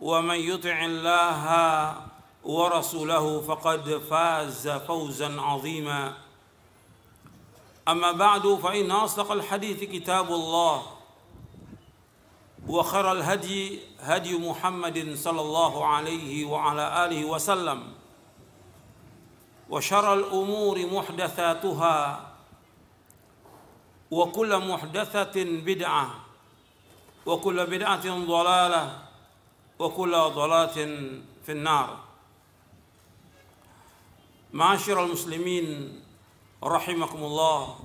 ومن يطع الله ورسوله فقد فاز فوزا عظيما أما بعد فإن أصدق الحديث كتاب الله وخر الهدي هدي محمد صلى الله عليه وعلى آله وسلم وشر الأمور محدثاتها وكل محدثة بدعة وكل بدعة ضلالة وكل ضلالة في النار معاشر المسلمين rahimakumullah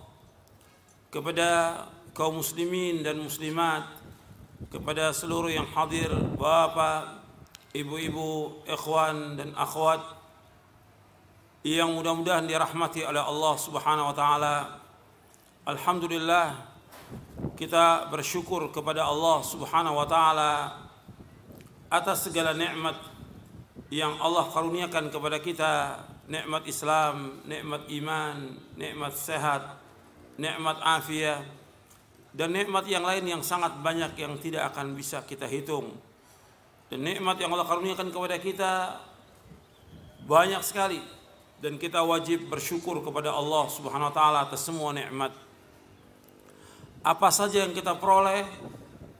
kepada kaum muslimin dan muslimat kepada seluruh yang hadir bapak ibu-ibu ikhwan dan akhwat yang mudah-mudahan dirahmati oleh Allah Subhanahu wa taala alhamdulillah kita bersyukur kepada Allah Subhanahu wa taala atas segala nikmat yang Allah karuniakan kepada kita, nikmat Islam, nikmat iman, nikmat sehat, nikmat afiat dan nikmat yang lain yang sangat banyak yang tidak akan bisa kita hitung. Dan nikmat yang Allah karuniakan kepada kita banyak sekali dan kita wajib bersyukur kepada Allah Subhanahu wa taala atas semua nikmat. Apa saja yang kita peroleh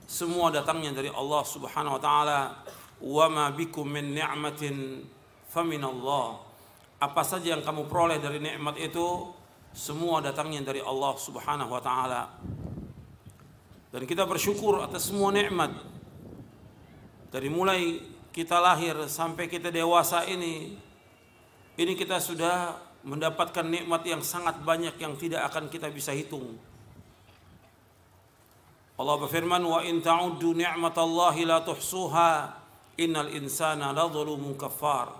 semua datangnya dari Allah Subhanahu wa taala wa ma bikum min ni'matin Allah. apa saja yang kamu peroleh dari nikmat itu semua datangnya dari Allah Subhanahu wa taala dan kita bersyukur atas semua nikmat dari mulai kita lahir sampai kita dewasa ini ini kita sudah mendapatkan nikmat yang sangat banyak yang tidak akan kita bisa hitung Allah berfirman wa in ta'uddu ni'matallahi la tuhsuha innal insana ladzulumun kafar.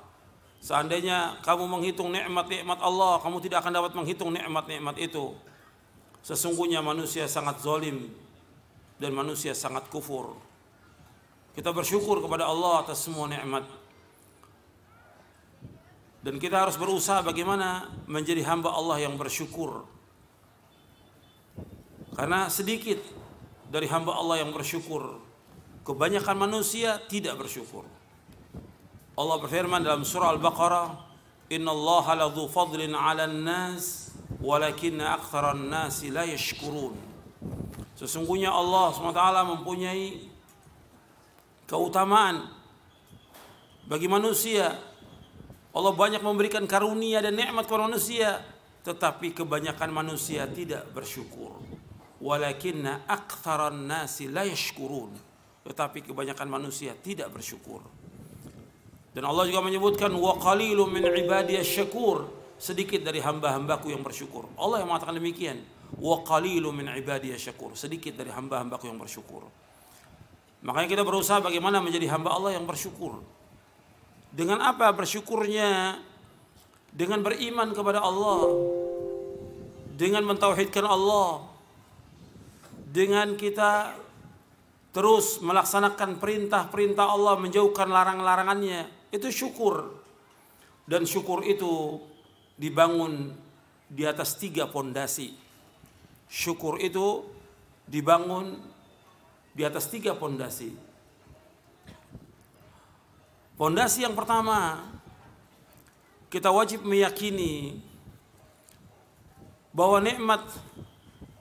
Seandainya kamu menghitung nikmat-nikmat Allah, kamu tidak akan dapat menghitung nikmat-nikmat itu. Sesungguhnya manusia sangat zalim dan manusia sangat kufur. Kita bersyukur kepada Allah atas semua nikmat dan kita harus berusaha bagaimana menjadi hamba Allah yang bersyukur karena sedikit dari hamba Allah yang bersyukur. Kebanyakan manusia tidak bersyukur. Allah berfirman dalam surah Al-Baqarah, "Inna Allah la fadlin 'alan nas, walakinna aktsaran nasi la yashkurun." Sesungguhnya Allah SWT mempunyai keutamaan bagi manusia. Allah banyak memberikan karunia dan nikmat kepada manusia, tetapi kebanyakan manusia tidak bersyukur walakinna aktharan nasi la yashkurun tetapi kebanyakan manusia tidak bersyukur dan Allah juga menyebutkan wa qalilum min ibadiyasy syakur sedikit dari hamba-hambaku yang bersyukur Allah yang mengatakan demikian wa qalilum min ibadiyasy syakur sedikit dari hamba-hambaku yang bersyukur makanya kita berusaha bagaimana menjadi hamba Allah yang bersyukur dengan apa bersyukurnya dengan beriman kepada Allah dengan mentauhidkan Allah dengan kita terus melaksanakan perintah-perintah Allah menjauhkan larang-larangannya itu syukur dan syukur itu dibangun di atas tiga pondasi syukur itu dibangun di atas tiga pondasi pondasi yang pertama kita wajib meyakini bahwa nikmat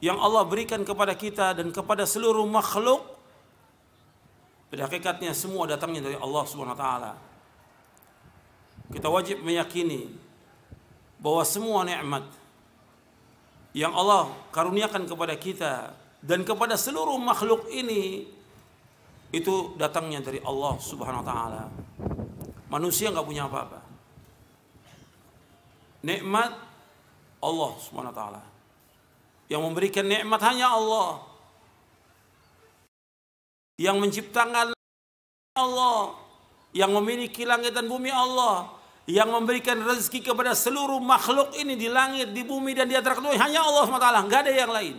yang Allah berikan kepada kita dan kepada seluruh makhluk pada hakikatnya semua datangnya dari Allah Subhanahu wa taala. Kita wajib meyakini bahwa semua nikmat yang Allah karuniakan kepada kita dan kepada seluruh makhluk ini itu datangnya dari Allah Subhanahu wa taala. Manusia nggak punya apa-apa. Nikmat Allah Subhanahu wa taala. Yang memberikan nikmat hanya Allah. Yang menciptakan Allah. Yang memiliki langit dan bumi Allah. Yang memberikan rezeki kepada seluruh makhluk ini di langit, di bumi dan di antara kedua hanya Allah SWT, Tidak ada yang lain.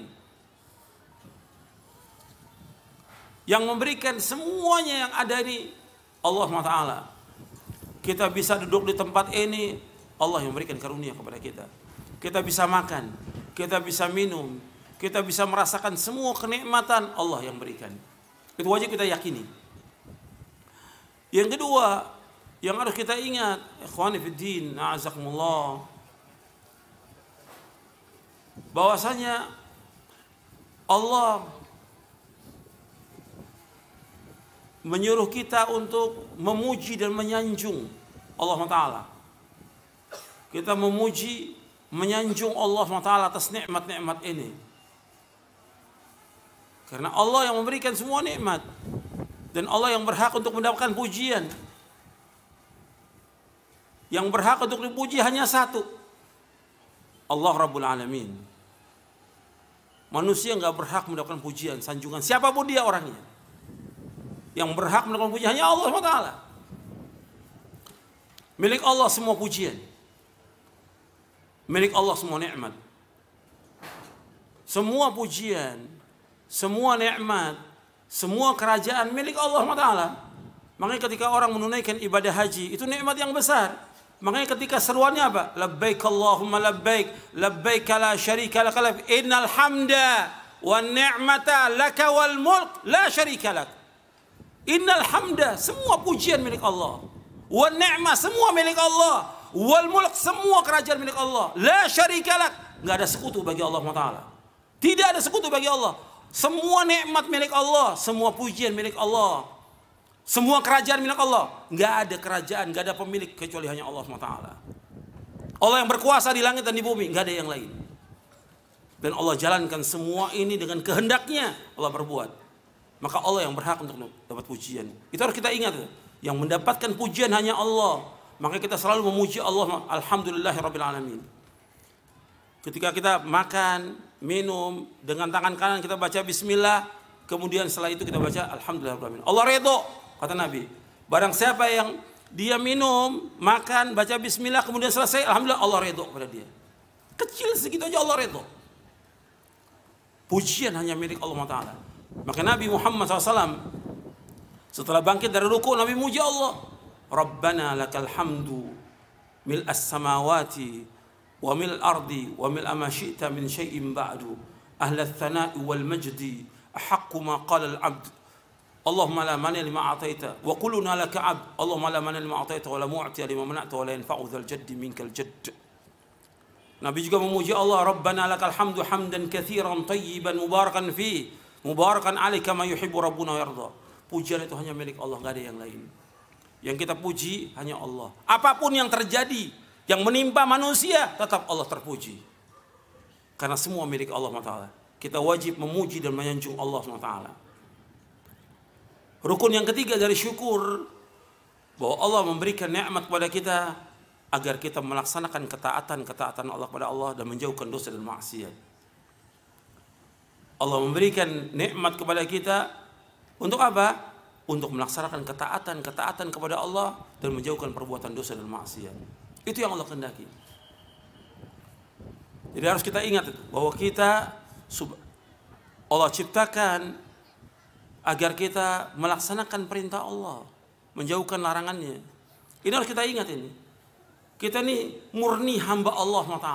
Yang memberikan semuanya yang ada ini Allah SWT. Kita bisa duduk di tempat ini, Allah yang memberikan karunia kepada kita. Kita bisa makan, kita bisa minum, kita bisa merasakan semua kenikmatan Allah yang berikan. Itu wajib kita yakini. Yang kedua, yang harus kita ingat, ikhwani fiddin, na'azakumullah, bahwasanya Allah menyuruh kita untuk memuji dan menyanjung Allah Taala. Kita memuji menyanjung Allah SWT atas nikmat-nikmat ini. Karena Allah yang memberikan semua nikmat dan Allah yang berhak untuk mendapatkan pujian. Yang berhak untuk dipuji hanya satu. Allah Rabbul Alamin. Manusia nggak berhak mendapatkan pujian, sanjungan siapapun dia orangnya. Yang berhak mendapatkan pujian hanya Allah SWT. Milik Allah semua pujian. Milik Allah semua nikmat. Semua pujian, semua nikmat, semua kerajaan milik Allah SWT. Makanya ketika orang menunaikan ibadah haji, itu nikmat yang besar. Makanya ketika seruannya apa? Labbaik Allahumma labbaik, labbaik la syarika lak labbaik. Innal hamda wa ni'mata laka wal mulk la syarika lak. Innal hamda semua pujian milik Allah. wa ni'ma semua milik Allah wal mulk semua kerajaan milik Allah. La syarikalak, enggak ada sekutu bagi Allah SWT. Tidak ada sekutu bagi Allah. Semua nikmat milik Allah, semua pujian milik Allah. Semua kerajaan milik Allah. Enggak ada kerajaan, enggak ada pemilik kecuali hanya Allah SWT. Allah yang berkuasa di langit dan di bumi, enggak ada yang lain. Dan Allah jalankan semua ini dengan kehendaknya Allah berbuat. Maka Allah yang berhak untuk dapat pujian. Itu harus kita ingat. Yang mendapatkan pujian hanya Allah. Maka kita selalu memuji Allah Rabbil alamin. Ketika kita makan, minum dengan tangan kanan kita baca bismillah, kemudian setelah itu kita baca Rabbil alamin. Allah redho kata Nabi. Barang siapa yang dia minum, makan, baca bismillah kemudian selesai, alhamdulillah Allah redho pada dia. Kecil segitu aja Allah redho. Pujian hanya milik Allah Taala. Maka Nabi Muhammad SAW setelah bangkit dari ruku Nabi muji Allah. ربنا لك الحمد ملء السماوات وملء الأرض وملء ما شئت من شيء بعد أهل الثناء والمجد أحق ما قال العبد اللهم لا مانع لما أعطيت وكلنا لك عبد اللهم لا مانع لما أعطيت ولا معطي لما منعت ولا ينفع ذا الجد منك الجد نبي juga memuji Allah ربنا لك الحمد حمدا كثيرا طيبا مباركا فيه مباركا عليك ما يحب ربنا ويرضى Pujian itu hanya milik Allah, tidak ada yang lain. Yang kita puji hanya Allah. Apapun yang terjadi, yang menimpa manusia, tetap Allah terpuji. Karena semua milik Allah SWT. Kita wajib memuji dan menyanjung Allah SWT. Rukun yang ketiga dari syukur bahwa Allah memberikan nikmat kepada kita agar kita melaksanakan ketaatan-ketaatan Allah kepada Allah dan menjauhkan dosa dan maksiat. Allah memberikan nikmat kepada kita untuk apa? untuk melaksanakan ketaatan-ketaatan kepada Allah dan menjauhkan perbuatan dosa dan maksiat. Itu yang Allah kehendaki. Jadi harus kita ingat itu, bahwa kita Allah ciptakan agar kita melaksanakan perintah Allah, menjauhkan larangannya. Ini harus kita ingat ini. Kita ini murni hamba Allah SWT.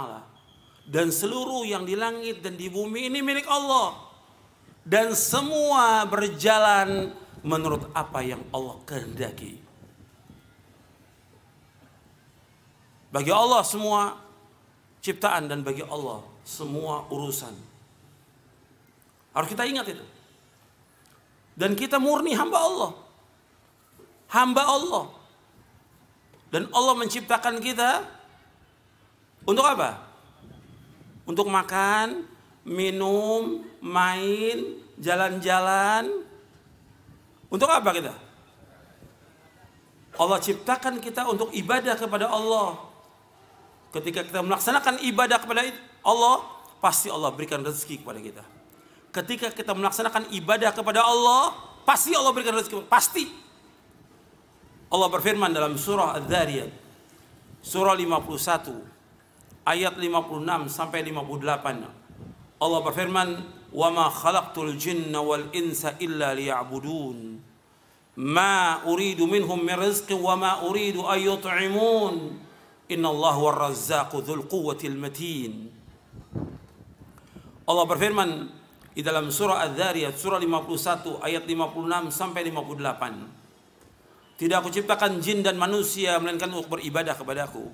Dan seluruh yang di langit dan di bumi ini milik Allah. Dan semua berjalan menurut apa yang Allah kehendaki. Bagi Allah semua ciptaan dan bagi Allah semua urusan. Harus kita ingat itu. Dan kita murni hamba Allah. Hamba Allah. Dan Allah menciptakan kita untuk apa? Untuk makan, minum, main, jalan-jalan, untuk apa kita? Allah ciptakan kita untuk ibadah kepada Allah. Ketika kita melaksanakan ibadah kepada Allah, pasti Allah berikan rezeki kepada kita. Ketika kita melaksanakan ibadah kepada Allah, pasti Allah berikan rezeki. Pasti. Allah berfirman dalam surah Adz-Dzariyat, surah 51, ayat 56 sampai 58. Allah berfirman, وَمَا خَلَقْتُ الْجِنَّ وَالْإِنْسَ wal لِيَعْبُدُونَ مَا أُرِيدُ ma uridu رِزْقٍ وَمَا أُرِيدُ wa يُطْعِمُونَ إِنَّ an yut'imun ذُو الْقُوَّةِ dzul الله Allah berfirman di dalam surah Adz-Dzariyat surah 51 ayat 56 sampai 58 Tidak aku ciptakan jin dan manusia melainkan untuk beribadah kepadaku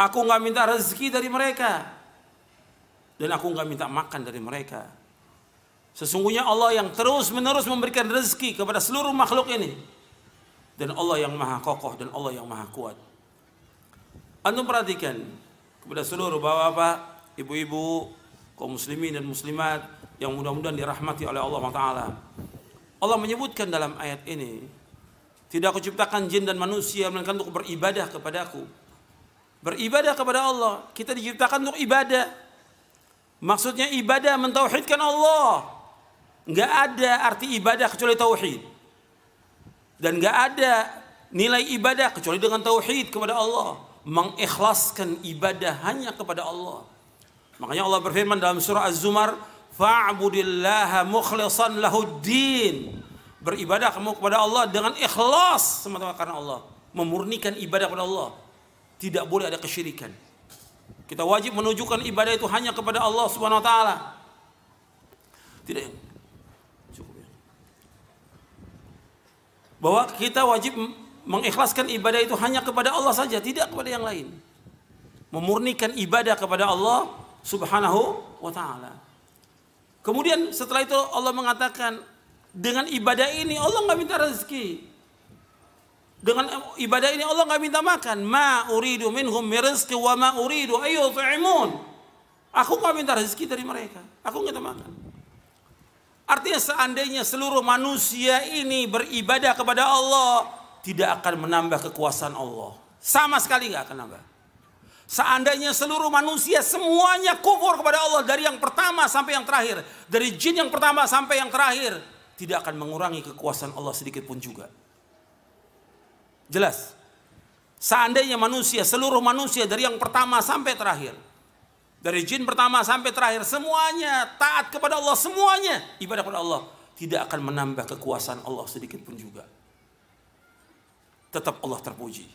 Aku nggak minta rezeki dari mereka dan aku nggak minta makan dari mereka. Sesungguhnya Allah yang terus-menerus memberikan rezeki kepada seluruh makhluk ini. Dan Allah yang maha kokoh dan Allah yang maha kuat. Anda perhatikan kepada seluruh bapak-bapak, ibu-ibu, kaum muslimin dan muslimat yang mudah-mudahan dirahmati oleh Allah Taala. Allah menyebutkan dalam ayat ini, tidak aku ciptakan jin dan manusia melainkan untuk beribadah kepadaku. Beribadah kepada Allah, kita diciptakan untuk ibadah. Maksudnya ibadah mentauhidkan Allah. Nggak ada arti ibadah kecuali tauhid. Dan nggak ada nilai ibadah kecuali dengan tauhid kepada Allah. Mengikhlaskan ibadah hanya kepada Allah. Makanya Allah berfirman dalam surah Az-Zumar, "Fa'budillaha mukhlishan lahuddin." Beribadah kamu kepada Allah dengan ikhlas semata-mata karena Allah. Memurnikan ibadah kepada Allah. Tidak boleh ada kesyirikan. Kita wajib menunjukkan ibadah itu hanya kepada Allah Subhanahu wa taala. Tidak cukup ya. Bahwa kita wajib mengikhlaskan ibadah itu hanya kepada Allah saja, tidak kepada yang lain. Memurnikan ibadah kepada Allah Subhanahu wa taala. Kemudian setelah itu Allah mengatakan dengan ibadah ini Allah nggak minta rezeki. Dengan ibadah ini Allah nggak minta makan. Ma uridu minhum mirizqi wa ma uridu tuh tu'imun. Aku nggak minta rezeki dari mereka. Aku nggak minta makan. Artinya seandainya seluruh manusia ini beribadah kepada Allah, tidak akan menambah kekuasaan Allah. Sama sekali nggak akan nambah. Seandainya seluruh manusia semuanya kufur kepada Allah dari yang pertama sampai yang terakhir, dari jin yang pertama sampai yang terakhir, tidak akan mengurangi kekuasaan Allah sedikit pun juga. Jelas. Seandainya manusia, seluruh manusia dari yang pertama sampai terakhir. Dari jin pertama sampai terakhir. Semuanya taat kepada Allah. Semuanya ibadah kepada Allah. Tidak akan menambah kekuasaan Allah sedikit pun juga. Tetap Allah terpuji.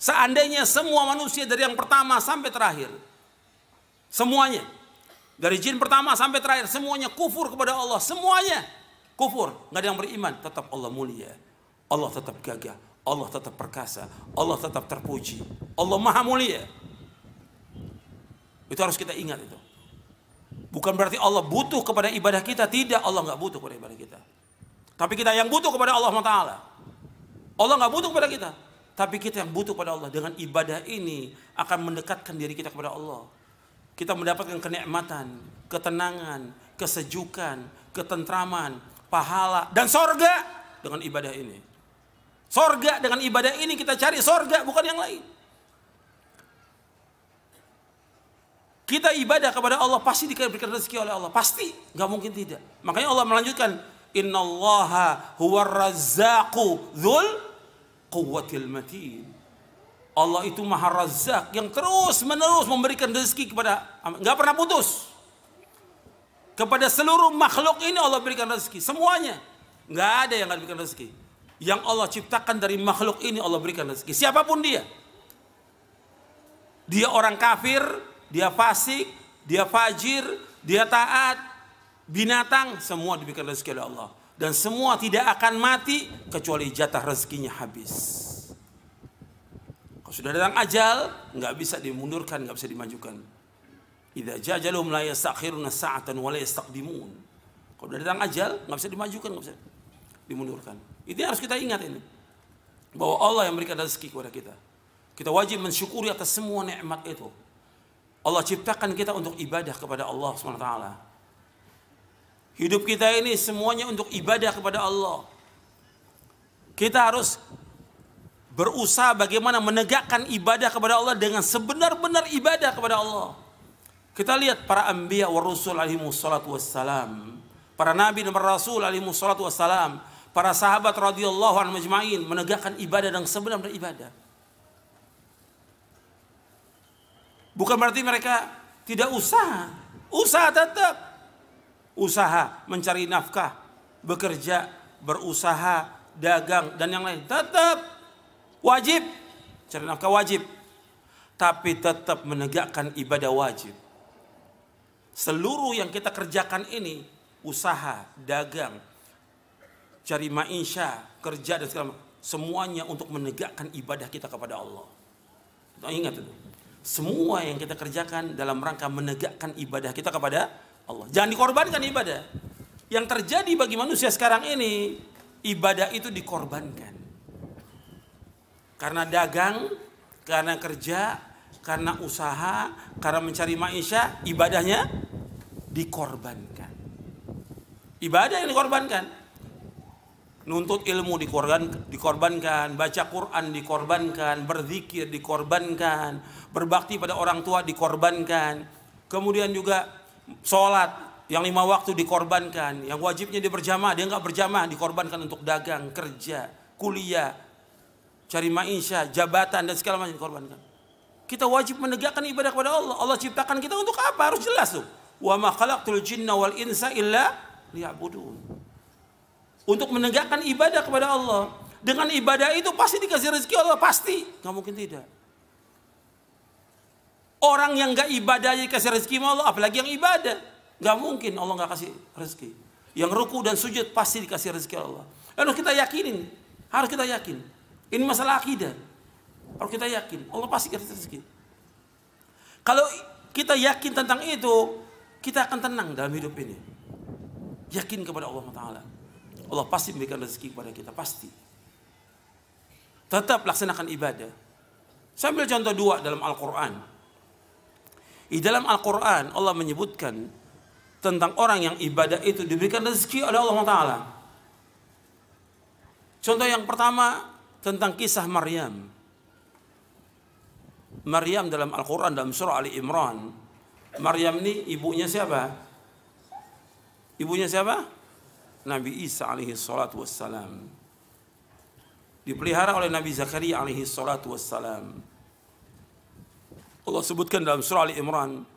Seandainya semua manusia dari yang pertama sampai terakhir. Semuanya. Dari jin pertama sampai terakhir. Semuanya kufur kepada Allah. Semuanya kufur. Nggak ada yang beriman. Tetap Allah mulia. Allah tetap gagah. Allah tetap perkasa, Allah tetap terpuji, Allah maha mulia. Itu harus kita ingat itu. Bukan berarti Allah butuh kepada ibadah kita, tidak Allah nggak butuh kepada ibadah kita. Tapi kita yang butuh kepada Allah SWT. Allah nggak butuh kepada kita. Tapi kita yang butuh kepada Allah dengan ibadah ini akan mendekatkan diri kita kepada Allah. Kita mendapatkan kenikmatan, ketenangan, kesejukan, ketentraman, pahala dan sorga dengan ibadah ini. Sorga dengan ibadah ini kita cari sorga bukan yang lain. Kita ibadah kepada Allah pasti diberikan rezeki oleh Allah pasti nggak mungkin tidak. Makanya Allah melanjutkan Inna Allaha huwa razzaqu dzul quwwatil matin. Allah itu maha razak yang terus menerus memberikan rezeki kepada nggak pernah putus kepada seluruh makhluk ini Allah berikan rezeki semuanya nggak ada yang nggak diberikan rezeki yang Allah ciptakan dari makhluk ini Allah berikan rezeki. Siapapun dia. Dia orang kafir, dia fasik, dia fajir, dia taat, binatang, semua diberikan rezeki oleh Allah. Dan semua tidak akan mati kecuali jatah rezekinya habis. Kalau sudah datang ajal, nggak bisa dimundurkan, nggak bisa dimajukan. Idza jajalum la yastakhiruna sa'atan wa la yastaqdimun. Kalau sudah datang ajal, nggak bisa dimajukan, nggak bisa dimundurkan. Itu harus kita ingat ini. Bahwa Allah yang memberikan rezeki kepada kita. Kita wajib mensyukuri atas semua nikmat itu. Allah ciptakan kita untuk ibadah kepada Allah SWT. Hidup kita ini semuanya untuk ibadah kepada Allah. Kita harus berusaha bagaimana menegakkan ibadah kepada Allah dengan sebenar-benar ibadah kepada Allah. Kita lihat para anbiya wa rusul alaihi wassalam, para nabi dan para rasul alaihi wassalam, para sahabat radhiyallahu anhu majma'in menegakkan ibadah dan sebenarnya ibadah. Bukan berarti mereka tidak usaha, usaha tetap. Usaha mencari nafkah, bekerja, berusaha, dagang dan yang lain tetap wajib cari nafkah wajib. Tapi tetap menegakkan ibadah wajib. Seluruh yang kita kerjakan ini usaha, dagang, cari maisha, kerja dan segala Semuanya untuk menegakkan ibadah kita kepada Allah. Tuh, ingat itu. Semua yang kita kerjakan dalam rangka menegakkan ibadah kita kepada Allah. Jangan dikorbankan ibadah. Yang terjadi bagi manusia sekarang ini, ibadah itu dikorbankan. Karena dagang, karena kerja, karena usaha, karena mencari maisha, ibadahnya dikorbankan. Ibadah yang dikorbankan nuntut ilmu dikorban, dikorbankan, baca Quran dikorbankan, berzikir dikorbankan, berbakti pada orang tua dikorbankan, kemudian juga sholat yang lima waktu dikorbankan, yang wajibnya dia berjamaah, dia nggak berjamaah dikorbankan untuk dagang, kerja, kuliah, cari maisha, jabatan dan segala macam dikorbankan. Kita wajib menegakkan ibadah kepada Allah. Allah ciptakan kita untuk apa? Harus jelas tuh. Wa ma khalaqtul jinna wal insa illa liya'budun untuk menegakkan ibadah kepada Allah. Dengan ibadah itu pasti dikasih rezeki Allah, pasti. Nggak mungkin tidak. Orang yang nggak ibadah dikasih rezeki sama Allah, apalagi yang ibadah. Nggak mungkin Allah nggak kasih rezeki. Yang ruku dan sujud pasti dikasih rezeki Allah. Lalu kita yakinin, harus kita yakin. Ini masalah akidah. Harus kita yakin, Allah pasti kasih rezeki. Kalau kita yakin tentang itu, kita akan tenang dalam hidup ini. Yakin kepada Allah Taala. Allah pasti memberikan rezeki kepada kita, pasti. Tetap laksanakan ibadah. Saya ambil contoh dua dalam Al-Quran. Di dalam Al-Quran Allah menyebutkan tentang orang yang ibadah itu diberikan rezeki oleh Allah Taala. Contoh yang pertama tentang kisah Maryam. Maryam dalam Al-Quran dalam surah Ali Imran. Maryam ini ibunya siapa? Ibunya siapa? Nabi Isa alaihi salatu wassalam. Dipelihara oleh Nabi Zakaria alaihi salatu wassalam. Allah sebutkan dalam surah Ali Imran,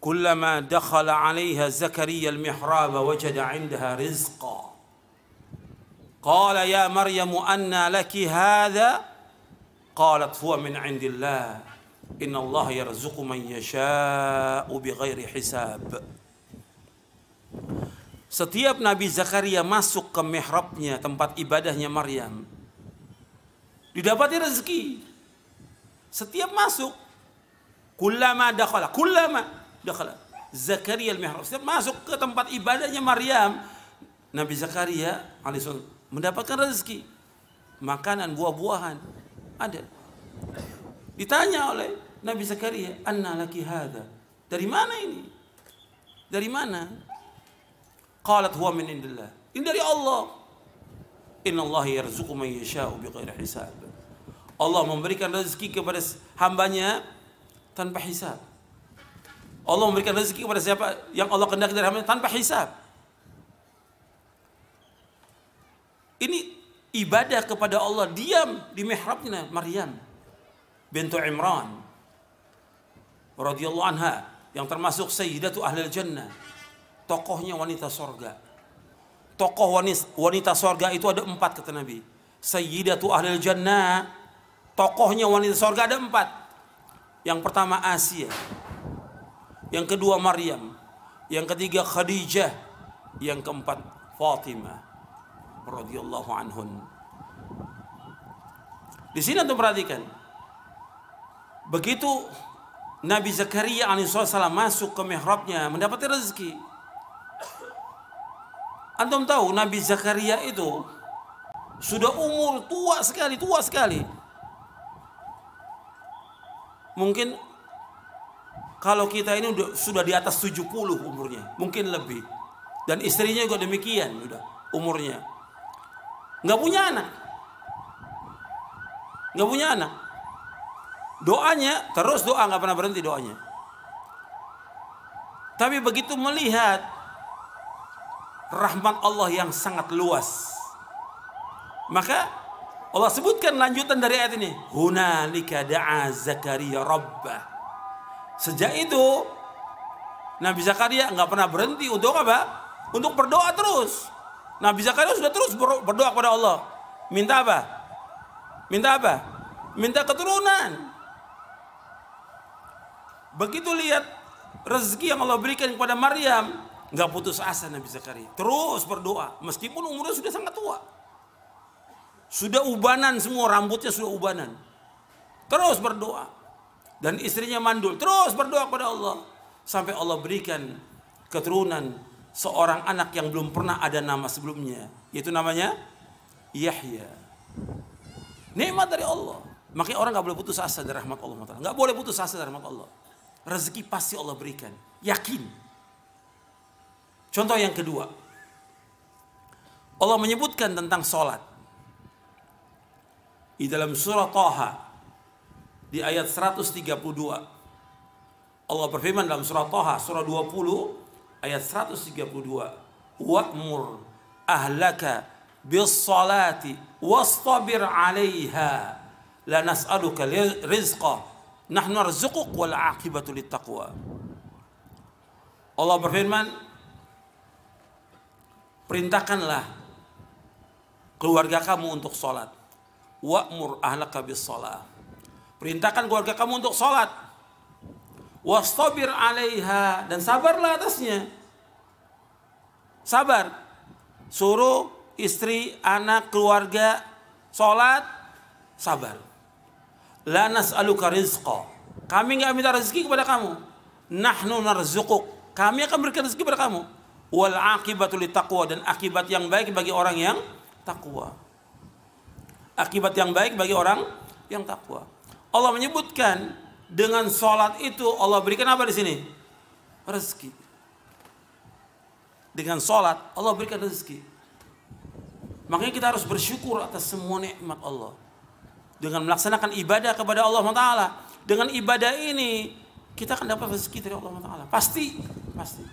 "Kullama dakhala 'alaiha Zakaria al-mihrab wajada 'indaha rizqan." قال يا مريم أنى لك هذا قالت هو من عند الله إن الله يرزق من يشاء بغير حساب Setiap Nabi Zakaria masuk ke mihrabnya, tempat ibadahnya Maryam, didapati rezeki. Setiap masuk, kullama dakhala, kullama dakhala. Zakaria al-mihrab. Setiap masuk ke tempat ibadahnya Maryam, Nabi Zakaria AS, mendapatkan rezeki. Makanan, buah-buahan. Ada. Ditanya oleh Nabi Zakaria, "Anna laki hada?" Dari mana ini? Dari mana? Qalat huwa min indillah. Ini dari Allah. Inna Allah yarzuqu man yasha'u biqairi hisab. Allah memberikan rezeki kepada hambanya tanpa hisab. Allah memberikan rezeki kepada siapa yang Allah kehendaki dari hambanya tanpa hisab. Ini ibadah kepada Allah diam di mihrabnya Maryam bintu Imran radhiyallahu anha yang termasuk sayyidatu ahlul jannah tokohnya wanita sorga. Tokoh wanita, sorga itu ada empat kata Nabi. Sayyidatu ahlil jannah. Tokohnya wanita sorga ada empat. Yang pertama Asia. Yang kedua Maryam. Yang ketiga Khadijah. Yang keempat Fatimah. Radiyallahu anhun. Di sini untuk perhatikan. Begitu Nabi Zakaria AS masuk ke mihrabnya mendapatkan rezeki. Antum tahu Nabi Zakaria itu sudah umur tua sekali, tua sekali. Mungkin kalau kita ini sudah di atas 70 umurnya, mungkin lebih. Dan istrinya juga demikian sudah umurnya. Nggak punya anak. Nggak punya anak. Doanya terus doa nggak pernah berhenti doanya. Tapi begitu melihat rahmat Allah yang sangat luas. Maka Allah sebutkan lanjutan dari ayat ini. Hunalika da'a Zakaria Rabbah. Sejak itu Nabi Zakaria nggak pernah berhenti untuk apa? Untuk berdoa terus. Nabi Zakaria sudah terus berdoa kepada Allah. Minta apa? Minta apa? Minta keturunan. Begitu lihat rezeki yang Allah berikan kepada Maryam, Nggak putus asa Nabi Zakaria. Terus berdoa. Meskipun umurnya sudah sangat tua. Sudah ubanan semua. Rambutnya sudah ubanan. Terus berdoa. Dan istrinya mandul. Terus berdoa kepada Allah. Sampai Allah berikan keturunan seorang anak yang belum pernah ada nama sebelumnya. Yaitu namanya Yahya. Nikmat dari Allah. Makanya orang nggak boleh putus asa dari rahmat Allah. Nggak boleh putus asa dari rahmat Allah. Rezeki pasti Allah berikan. Yakin. Contoh yang kedua. Allah menyebutkan tentang sholat. Di dalam surah Taha. Di ayat 132. Allah berfirman dalam surah Taha. Surah 20 ayat 132. Wa'mur ahlaka bis salati wastabir alaiha. La nas'aluka rizqa. Nahnu arzuquk wal aqibatu taqwa. Allah berfirman Perintahkanlah keluarga kamu untuk sholat. Wa'mur anak habis sholat. Perintahkan keluarga kamu untuk sholat. Wastabir alaiha. Dan sabarlah atasnya. Sabar. Suruh istri, anak, keluarga, sholat, sabar. La nas'aluka rizqa. Kami tidak minta rezeki kepada kamu. Nahnu narzukuk. Kami akan berikan rezeki kepada kamu wal akibatul taqwa dan akibat yang baik bagi orang yang takwa. Akibat yang baik bagi orang yang takwa. Allah menyebutkan dengan sholat itu Allah berikan apa di sini? Rezeki. Dengan sholat Allah berikan rezeki. Makanya kita harus bersyukur atas semua nikmat Allah. Dengan melaksanakan ibadah kepada Allah Taala. Dengan ibadah ini kita akan dapat rezeki dari Allah Taala. Pasti, pasti.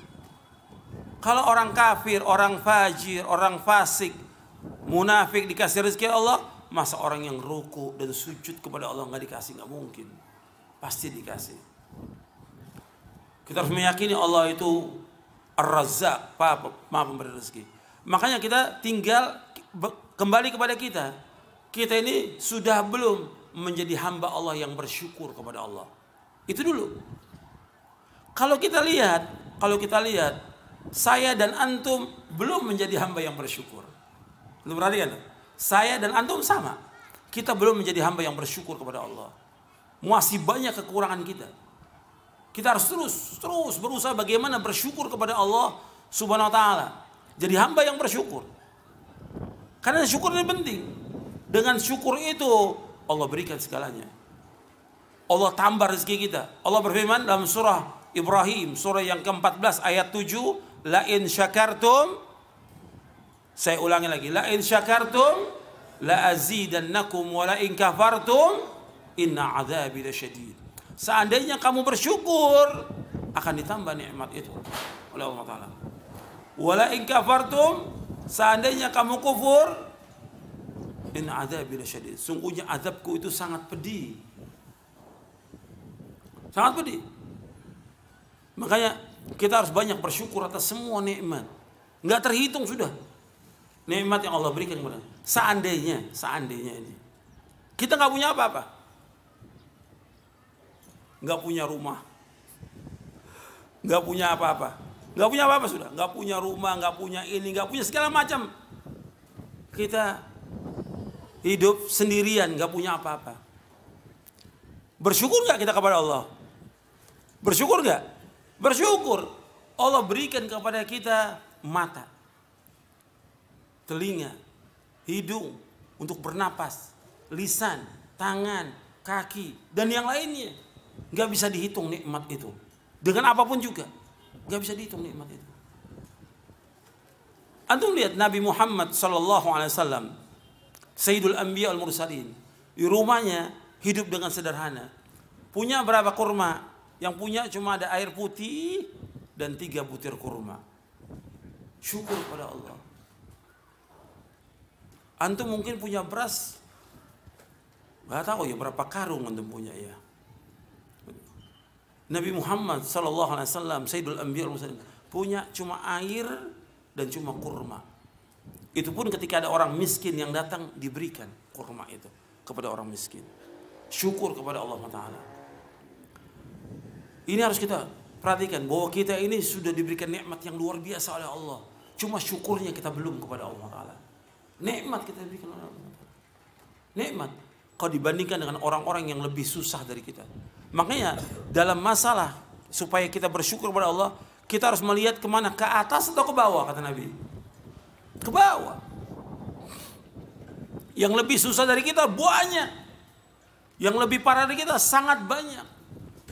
Kalau orang kafir, orang fajir, orang fasik, munafik dikasih rezeki Allah, masa orang yang ruku dan sujud kepada Allah nggak dikasih nggak mungkin, pasti dikasih. Kita harus meyakini Allah itu Ar-Razzaq, Maha Pemberi Rezeki. Makanya kita tinggal kembali kepada kita. Kita ini sudah belum menjadi hamba Allah yang bersyukur kepada Allah. Itu dulu. Kalau kita lihat, kalau kita lihat saya dan antum belum menjadi hamba yang bersyukur. Lu kan? saya dan antum sama. Kita belum menjadi hamba yang bersyukur kepada Allah. Masih banyak kekurangan kita. Kita harus terus terus berusaha bagaimana bersyukur kepada Allah Subhanahu wa taala. Jadi hamba yang bersyukur. Karena syukur ini penting. Dengan syukur itu Allah berikan segalanya. Allah tambah rezeki kita. Allah berfirman dalam surah Ibrahim, surah yang ke-14 ayat 7, la in syakartum saya ulangi lagi la in syakartum la azidannakum wa la in kafartum inna azabi lasyadid seandainya kamu bersyukur akan ditambah nikmat itu oleh Allah taala wa la in kafartum seandainya kamu kufur inna azabi lasyadid sungguhnya azabku itu sangat pedih sangat pedih makanya kita harus banyak bersyukur atas semua nikmat. Nggak terhitung sudah. Nikmat yang Allah berikan kepada Seandainya, seandainya ini. Kita nggak punya apa-apa. Nggak punya rumah. Nggak punya apa-apa. Nggak punya apa-apa sudah. Nggak punya rumah, nggak punya ini, nggak punya segala macam. Kita hidup sendirian, nggak punya apa-apa. Bersyukur nggak kita kepada Allah? Bersyukur nggak? Bersyukur Allah berikan kepada kita mata, telinga, hidung untuk bernapas, lisan, tangan, kaki, dan yang lainnya. Gak bisa dihitung nikmat itu. Dengan apapun juga. Gak bisa dihitung nikmat itu. Antum lihat Nabi Muhammad saw, Alaihi Wasallam, Sayyidul Anbiya Al Mursalin, di rumahnya hidup dengan sederhana, punya berapa kurma yang punya cuma ada air putih dan tiga butir kurma. Syukur pada Allah. Antum mungkin punya beras. Gak tahu ya berapa karung antum punya ya. Nabi Muhammad sallallahu alaihi wasallam Sayyidul Anbiya punya cuma air dan cuma kurma. Itu pun ketika ada orang miskin yang datang diberikan kurma itu kepada orang miskin. Syukur kepada Allah Taala. Ini harus kita perhatikan bahwa kita ini sudah diberikan nikmat yang luar biasa oleh Allah. Cuma syukurnya kita belum kepada Allah Taala. Nikmat kita diberikan oleh Allah. Nikmat kalau dibandingkan dengan orang-orang yang lebih susah dari kita. Makanya dalam masalah supaya kita bersyukur kepada Allah, kita harus melihat kemana ke atas atau ke bawah kata Nabi. Ke bawah. Yang lebih susah dari kita banyak. Yang lebih parah dari kita sangat banyak.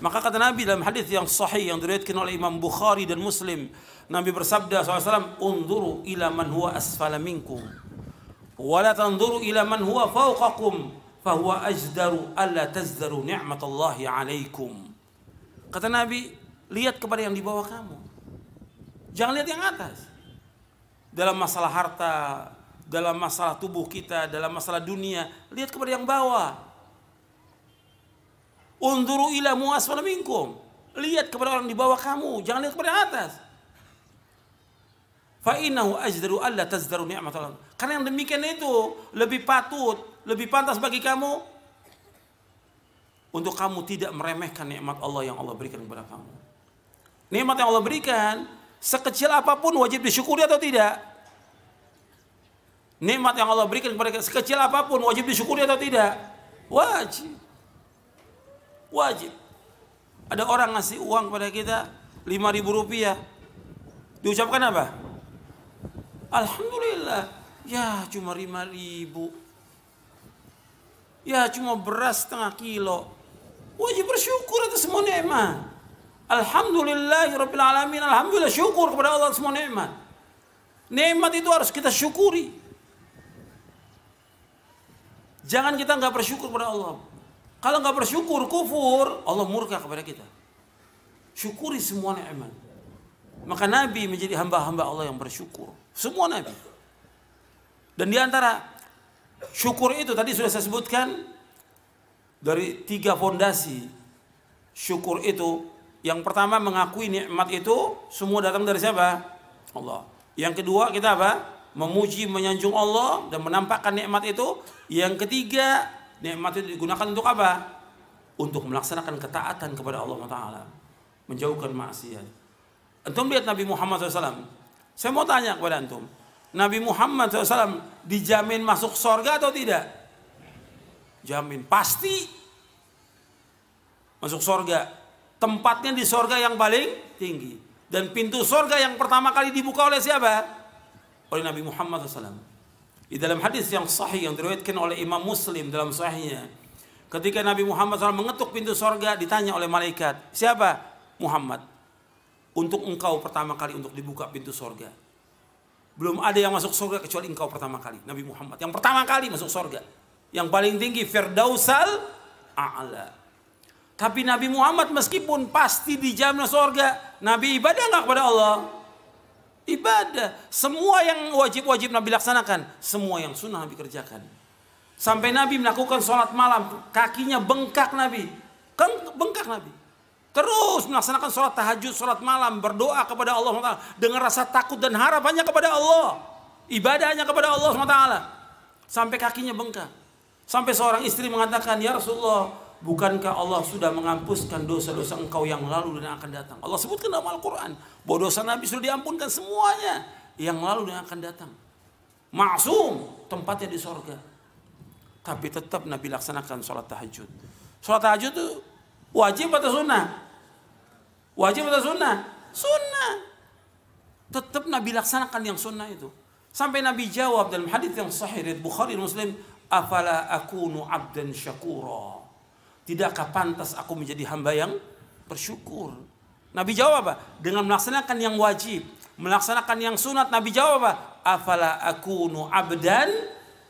Maka kata Nabi dalam hadis yang sahih yang diriwayatkan oleh Imam Bukhari dan Muslim, Nabi bersabda SAW, "Unzuru ila man huwa asfala minkum, wa la tanzuru ila man huwa fawqakum, fa huwa ajdaru alla tazdaru ni'matallahi 'alaikum." Kata Nabi, lihat kepada yang di bawah kamu. Jangan lihat yang atas. Dalam masalah harta, dalam masalah tubuh kita, dalam masalah dunia, lihat kepada yang bawah Unzuru ila muasfala minkum. Lihat kepada orang di bawah kamu, jangan lihat kepada atas. Fa innahu ajdaru alla tazdaru Allah. Karena yang demikian itu lebih patut, lebih pantas bagi kamu untuk kamu tidak meremehkan nikmat Allah yang Allah berikan kepada kamu. Nikmat yang Allah berikan sekecil apapun wajib disyukuri atau tidak? Nikmat yang Allah berikan kepada kita sekecil apapun wajib disyukuri atau tidak? Wajib. Wajib. Ada orang ngasih uang pada kita 5000 rupiah. Diucapkan apa? Alhamdulillah. Ya cuma 5000 Ya cuma beras setengah kilo. Wajib bersyukur atas semua nikmat. Alhamdulillah Rabbil Alamin. Alhamdulillah syukur kepada Allah semua nikmat. Nikmat itu harus kita syukuri. Jangan kita nggak bersyukur kepada Allah. Kalau nggak bersyukur, kufur, Allah murka kepada kita. Syukuri semua nikmat. Maka Nabi menjadi hamba-hamba Allah yang bersyukur. Semua Nabi. Dan di antara syukur itu tadi sudah saya sebutkan dari tiga fondasi syukur itu. Yang pertama mengakui nikmat itu semua datang dari siapa? Allah. Yang kedua kita apa? Memuji, menyanjung Allah dan menampakkan nikmat itu. Yang ketiga nikmat itu digunakan untuk apa? Untuk melaksanakan ketaatan kepada Allah Taala, menjauhkan maksiat. Antum lihat Nabi Muhammad SAW. Saya mau tanya kepada antum, Nabi Muhammad SAW dijamin masuk surga atau tidak? Jamin, pasti masuk surga. Tempatnya di surga yang paling tinggi dan pintu surga yang pertama kali dibuka oleh siapa? Oleh Nabi Muhammad SAW. Di dalam hadis yang sahih yang diriwayatkan oleh Imam Muslim dalam sahihnya. Ketika Nabi Muhammad SAW mengetuk pintu sorga ditanya oleh malaikat. Siapa? Muhammad. Untuk engkau pertama kali untuk dibuka pintu sorga. Belum ada yang masuk sorga kecuali engkau pertama kali. Nabi Muhammad. Yang pertama kali masuk sorga. Yang paling tinggi. Firdausal a'la. Tapi Nabi Muhammad meskipun pasti dijamin sorga. Nabi ibadah nggak kepada Allah ibadah. Semua yang wajib-wajib Nabi laksanakan, semua yang sunnah Nabi kerjakan. Sampai Nabi melakukan sholat malam, kakinya bengkak Nabi. Kan bengkak Nabi. Terus melaksanakan sholat tahajud, sholat malam, berdoa kepada Allah SWT. Dengan rasa takut dan harapannya kepada Allah. Ibadahnya kepada Allah SWT. Sampai kakinya bengkak. Sampai seorang istri mengatakan, Ya Rasulullah, Bukankah Allah sudah menghapuskan dosa-dosa engkau yang lalu dan akan datang? Allah sebutkan dalam Al-Quran bahwa dosa Nabi sudah diampunkan semuanya yang lalu dan akan datang. Maksum tempatnya di sorga. Tapi tetap Nabi laksanakan sholat tahajud. Sholat tahajud itu wajib atau sunnah? Wajib atau sunnah? Sunnah. Tetap Nabi laksanakan yang sunnah itu. Sampai Nabi jawab dalam hadis yang sahih Bukhari Muslim, "Afala akunu abdan syakura?" Tidakkah pantas aku menjadi hamba yang bersyukur? Nabi jawab apa? Dengan melaksanakan yang wajib, melaksanakan yang sunat. Nabi jawab apa? Afala nu abdan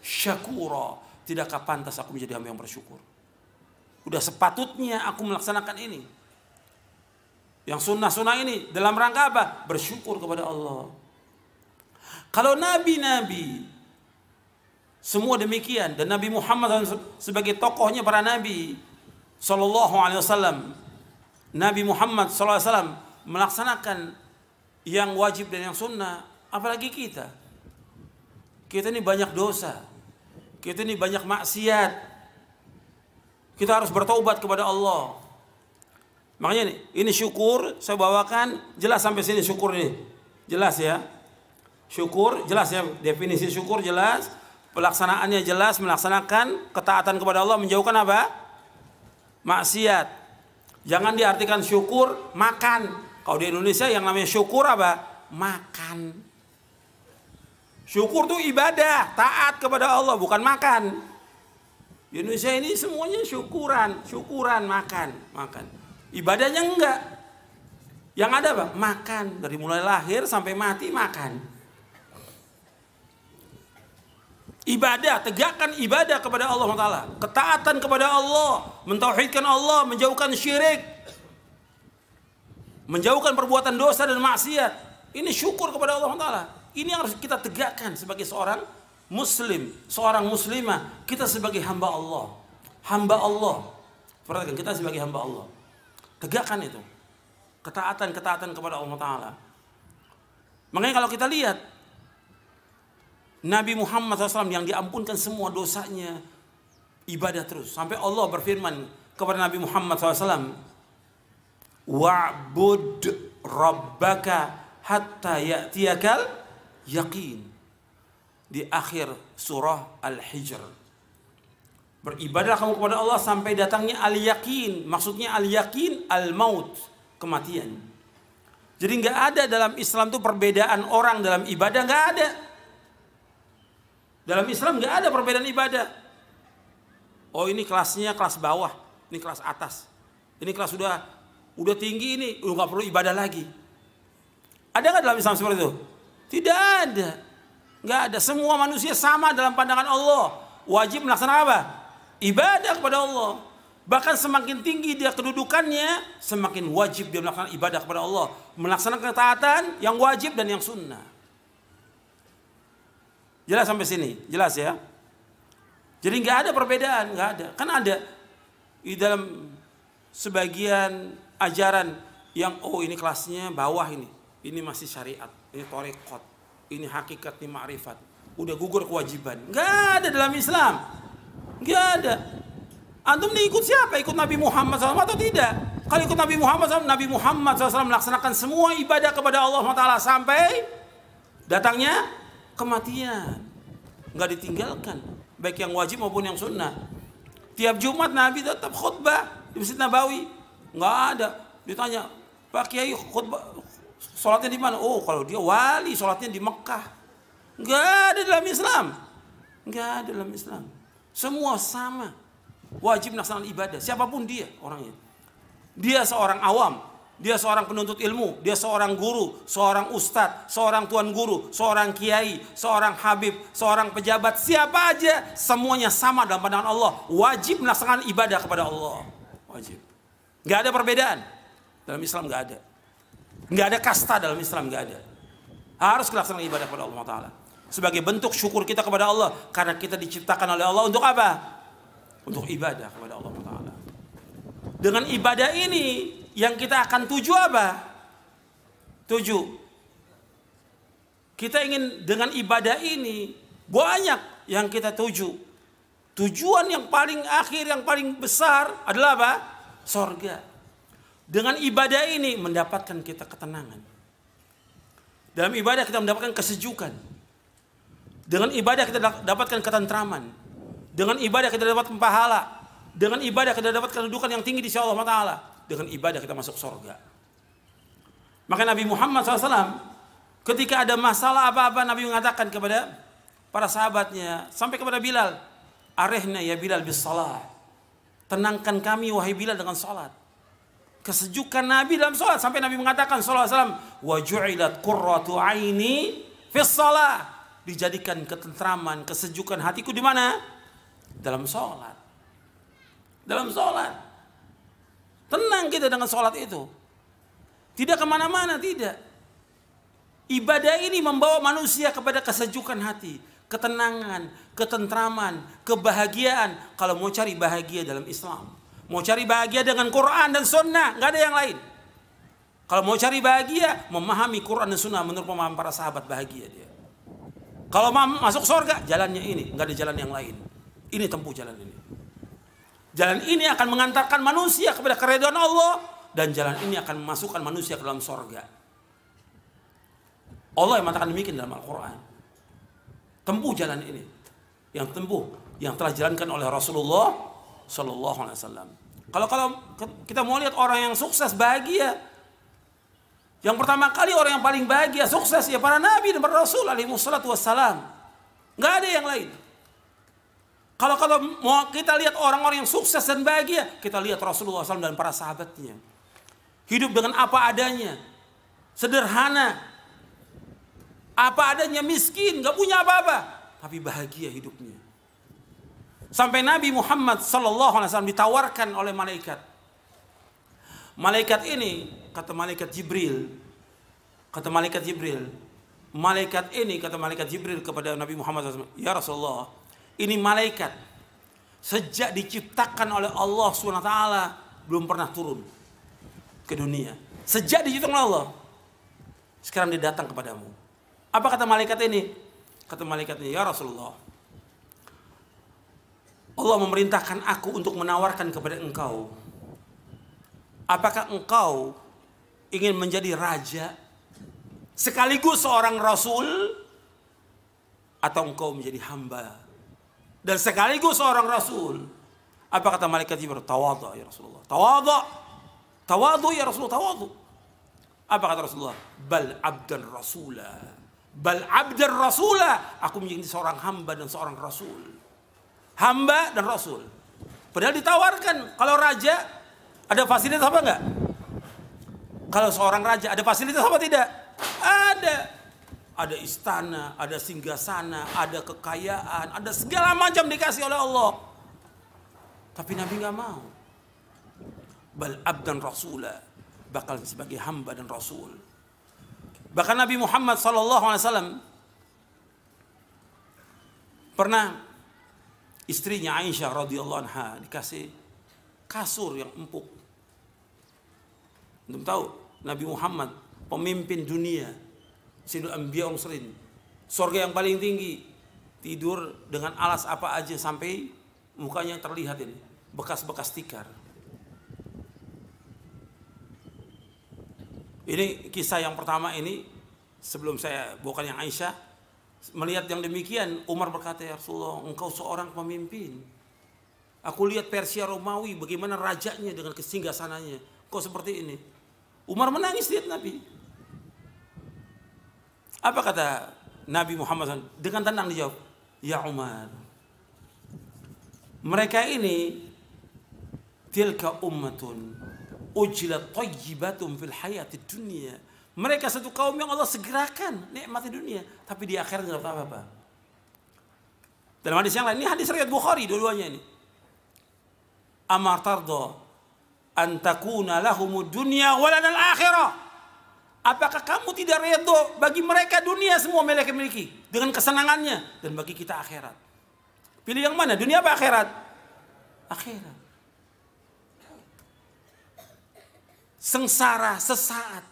syakura. Tidakkah pantas aku menjadi hamba yang bersyukur? Udah sepatutnya aku melaksanakan ini. Yang sunnah-sunnah ini dalam rangka apa? Bersyukur kepada Allah. Kalau nabi-nabi semua demikian dan Nabi Muhammad sebagai tokohnya para nabi Shallallahu Alaihi Wasallam, Nabi Muhammad SAW Alaihi Wasallam melaksanakan yang wajib dan yang sunnah, apalagi kita. Kita ini banyak dosa, kita ini banyak maksiat, kita harus bertobat kepada Allah. Makanya ini, ini syukur saya bawakan jelas sampai sini syukur ini. Jelas ya. Syukur jelas ya definisi syukur jelas, pelaksanaannya jelas melaksanakan ketaatan kepada Allah menjauhkan apa? maksiat. Jangan diartikan syukur makan. Kalau di Indonesia yang namanya syukur apa? Makan. Syukur tuh ibadah, taat kepada Allah, bukan makan. Di Indonesia ini semuanya syukuran, syukuran, makan, makan. Ibadahnya enggak. Yang ada apa? Makan. Dari mulai lahir sampai mati makan. ibadah, tegakkan ibadah kepada Allah Taala, ketaatan kepada Allah, mentauhidkan Allah, menjauhkan syirik, menjauhkan perbuatan dosa dan maksiat. Ini syukur kepada Allah Taala. Ini yang harus kita tegakkan sebagai seorang muslim, seorang muslimah. Kita sebagai hamba Allah, hamba Allah. Perhatikan kita sebagai hamba Allah. Tegakkan itu ketaatan ketaatan kepada Allah Taala. Makanya kalau kita lihat Nabi Muhammad SAW yang diampunkan semua dosanya ibadah terus sampai Allah berfirman kepada Nabi Muhammad SAW wa'bud rabbaka hatta ya'tiyakal yaqin di akhir surah Al-Hijr Beribadah kamu kepada Allah sampai datangnya al-yakin. Maksudnya al-yakin al-maut. Kematian. Jadi nggak ada dalam Islam tuh perbedaan orang dalam ibadah nggak ada. Dalam Islam nggak ada perbedaan ibadah. Oh ini kelasnya kelas bawah, ini kelas atas, ini kelas sudah udah tinggi ini, udah nggak perlu ibadah lagi. Ada nggak dalam Islam seperti itu? Tidak ada, nggak ada. Semua manusia sama dalam pandangan Allah. Wajib melaksanakan apa? Ibadah kepada Allah. Bahkan semakin tinggi dia kedudukannya, semakin wajib dia melaksanakan ibadah kepada Allah. Melaksanakan ketaatan yang wajib dan yang sunnah. Jelas sampai sini? Jelas ya? Jadi nggak ada perbedaan, nggak ada. Kan ada di dalam sebagian ajaran yang oh ini kelasnya bawah ini, ini masih syariat, ini torekot, ini hakikat, ini ma'rifat. Udah gugur kewajiban. Nggak ada dalam Islam. Nggak ada. Antum nih ikut siapa? Ikut Nabi Muhammad SAW atau tidak? Kalau ikut Nabi Muhammad SAW, Nabi Muhammad SAW melaksanakan semua ibadah kepada Allah SWT sampai datangnya kematian nggak ditinggalkan baik yang wajib maupun yang sunnah tiap Jumat Nabi tetap khutbah di Masjid Nabawi nggak ada ditanya Pak Kiai khutbah sholatnya di mana oh kalau dia wali sholatnya di Mekah nggak ada dalam Islam nggak ada dalam Islam semua sama wajib melaksanakan ibadah siapapun dia orangnya dia seorang awam dia seorang penuntut ilmu, dia seorang guru, seorang ustadz, seorang tuan guru, seorang kiai, seorang habib, seorang pejabat, siapa aja semuanya sama dalam pandangan Allah. Wajib melaksanakan ibadah kepada Allah. Wajib. Gak ada perbedaan. Dalam Islam gak ada. Gak ada kasta dalam Islam, gak ada. Harus melaksanakan ibadah kepada Allah Ta'ala. Sebagai bentuk syukur kita kepada Allah. Karena kita diciptakan oleh Allah untuk apa? Untuk ibadah kepada Allah Ta'ala. Dengan ibadah ini yang kita akan tuju apa? Tuju. Kita ingin dengan ibadah ini banyak yang kita tuju. Tujuan yang paling akhir, yang paling besar adalah apa? Sorga. Dengan ibadah ini mendapatkan kita ketenangan. Dalam ibadah kita mendapatkan kesejukan. Dengan ibadah kita dapatkan ketentraman. Dengan ibadah kita dapatkan pahala. Dengan ibadah kita dapatkan kedudukan yang tinggi di sisi Allah Taala dengan ibadah kita masuk surga. Maka Nabi Muhammad SAW ketika ada masalah apa-apa Nabi mengatakan kepada para sahabatnya sampai kepada Bilal, arehna ya Bilal bis salat. Tenangkan kami wahai Bilal dengan salat. Kesejukan Nabi dalam salat sampai Nabi mengatakan sallallahu alaihi wasallam, "Wa ju'ilat aini fis salat." Dijadikan ketentraman, kesejukan hatiku di mana? Dalam salat. Dalam salat. Tenang kita dengan sholat itu. Tidak kemana-mana, tidak. Ibadah ini membawa manusia kepada kesejukan hati, ketenangan, ketentraman, kebahagiaan. Kalau mau cari bahagia dalam Islam. Mau cari bahagia dengan Quran dan Sunnah, nggak ada yang lain. Kalau mau cari bahagia, memahami Quran dan Sunnah menurut pemahaman para sahabat bahagia dia. Kalau masuk surga, jalannya ini, nggak ada jalan yang lain. Ini tempuh jalan ini. Jalan ini akan mengantarkan manusia kepada keridhaan Allah dan jalan ini akan memasukkan manusia ke dalam sorga. Allah yang mengatakan demikian dalam Al-Quran. Tempuh jalan ini yang tempuh yang telah dijalankan oleh Rasulullah Shallallahu Alaihi Wasallam. Kalau kalau kita mau lihat orang yang sukses bahagia, yang pertama kali orang yang paling bahagia sukses ya para nabi dan para rasul alaihi Wasallam. Gak ada yang lain. Kalau kalau mau kita lihat orang-orang yang sukses dan bahagia, kita lihat Rasulullah SAW dan para sahabatnya. Hidup dengan apa adanya, sederhana, apa adanya miskin, gak punya apa-apa, tapi bahagia hidupnya. Sampai Nabi Muhammad SAW ditawarkan oleh malaikat. Malaikat ini, kata malaikat Jibril, kata malaikat Jibril, malaikat ini, kata malaikat Jibril kepada Nabi Muhammad SAW, Ya Rasulullah, ini malaikat sejak diciptakan oleh Allah SWT belum pernah turun ke dunia. Sejak diciptakan oleh Allah, sekarang dia datang kepadamu. Apa kata malaikat ini? Kata malaikat ini, ya Rasulullah, Allah memerintahkan aku untuk menawarkan kepada engkau. Apakah engkau ingin menjadi raja sekaligus seorang rasul atau engkau menjadi hamba dan sekaligus seorang rasul. Apa kata malaikat Jibril? Tawadhu ya Rasulullah. Tawadhu. Tawadhu ya Rasulullah, tawadhu. Apa kata Rasulullah? Bal abdan rasula. Bal abdan rasula. Aku menjadi seorang hamba dan seorang rasul. Hamba dan rasul. Padahal ditawarkan kalau raja ada fasilitas apa enggak? Kalau seorang raja ada fasilitas apa tidak? Ada ada istana, ada singgasana, ada kekayaan, ada segala macam dikasih oleh Allah. Tapi Nabi nggak mau. Bal abdan rasulah, bakal sebagai hamba dan rasul. Bahkan Nabi Muhammad SAW pernah istrinya Aisyah radhiyallahu anha dikasih kasur yang empuk. Belum tahu Nabi Muhammad pemimpin dunia Sidul Anbiya Umsrin. Sorga yang paling tinggi. Tidur dengan alas apa aja sampai mukanya terlihat ini. Bekas-bekas tikar. Ini kisah yang pertama ini sebelum saya bukan yang Aisyah melihat yang demikian Umar berkata ya Rasulullah engkau seorang pemimpin aku lihat Persia Romawi bagaimana rajanya dengan kesinggasanannya kok seperti ini Umar menangis lihat Nabi apa kata Nabi Muhammad SAW? Dengan tenang dijawab, Ya Umar. Mereka ini tilka ummatun ujlat tayyibatum fil hayati dunia. Mereka satu kaum yang Allah segerakan nikmati dunia, tapi di akhirat tidak tahu apa-apa. Dalam hadis yang lain, ini hadis riwayat Bukhari dua-duanya ini. amartardo antakuna lahumu dunia waladal akhirah. Apakah kamu tidak redo bagi mereka dunia semua mereka miliki dengan kesenangannya dan bagi kita akhirat? Pilih yang mana? Dunia apa akhirat? Akhirat. Sengsara sesaat.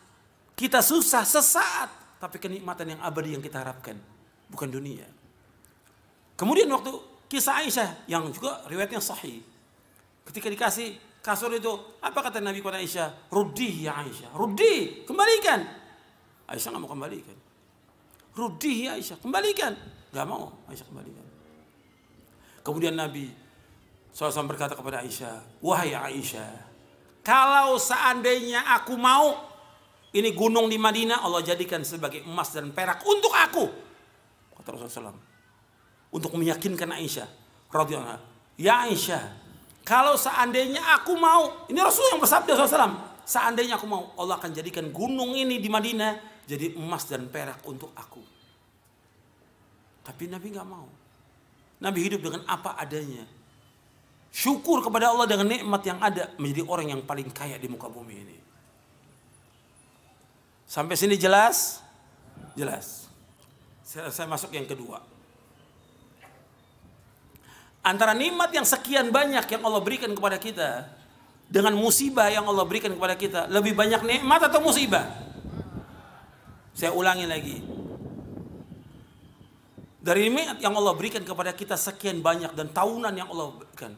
Kita susah sesaat, tapi kenikmatan yang abadi yang kita harapkan bukan dunia. Kemudian waktu kisah Aisyah yang juga riwayatnya sahih. Ketika dikasih kasur itu. Apa kata Nabi kepada Aisyah? Rudi ya Aisyah. Rudi, kembalikan. Aisyah nggak mau kembalikan. Rudi ya Aisyah, kembalikan. Gak mau Aisyah kembalikan. Kemudian Nabi SAW berkata kepada Aisyah, Wahai Aisyah, kalau seandainya aku mau, ini gunung di Madinah Allah jadikan sebagai emas dan perak untuk aku. Kata Rasulullah SAW. Untuk meyakinkan Aisyah. Radiyallahu Ya Aisyah, kalau seandainya aku mau, ini Rasul yang bersabda SAW, seandainya aku mau, Allah akan jadikan gunung ini di Madinah jadi emas dan perak untuk aku. Tapi Nabi nggak mau. Nabi hidup dengan apa adanya. Syukur kepada Allah dengan nikmat yang ada menjadi orang yang paling kaya di muka bumi ini. Sampai sini jelas? Jelas. Saya, saya masuk yang kedua. Antara nikmat yang sekian banyak yang Allah berikan kepada kita dengan musibah yang Allah berikan kepada kita, lebih banyak nikmat atau musibah? Saya ulangi lagi. Dari nikmat yang Allah berikan kepada kita sekian banyak dan tahunan yang Allah berikan.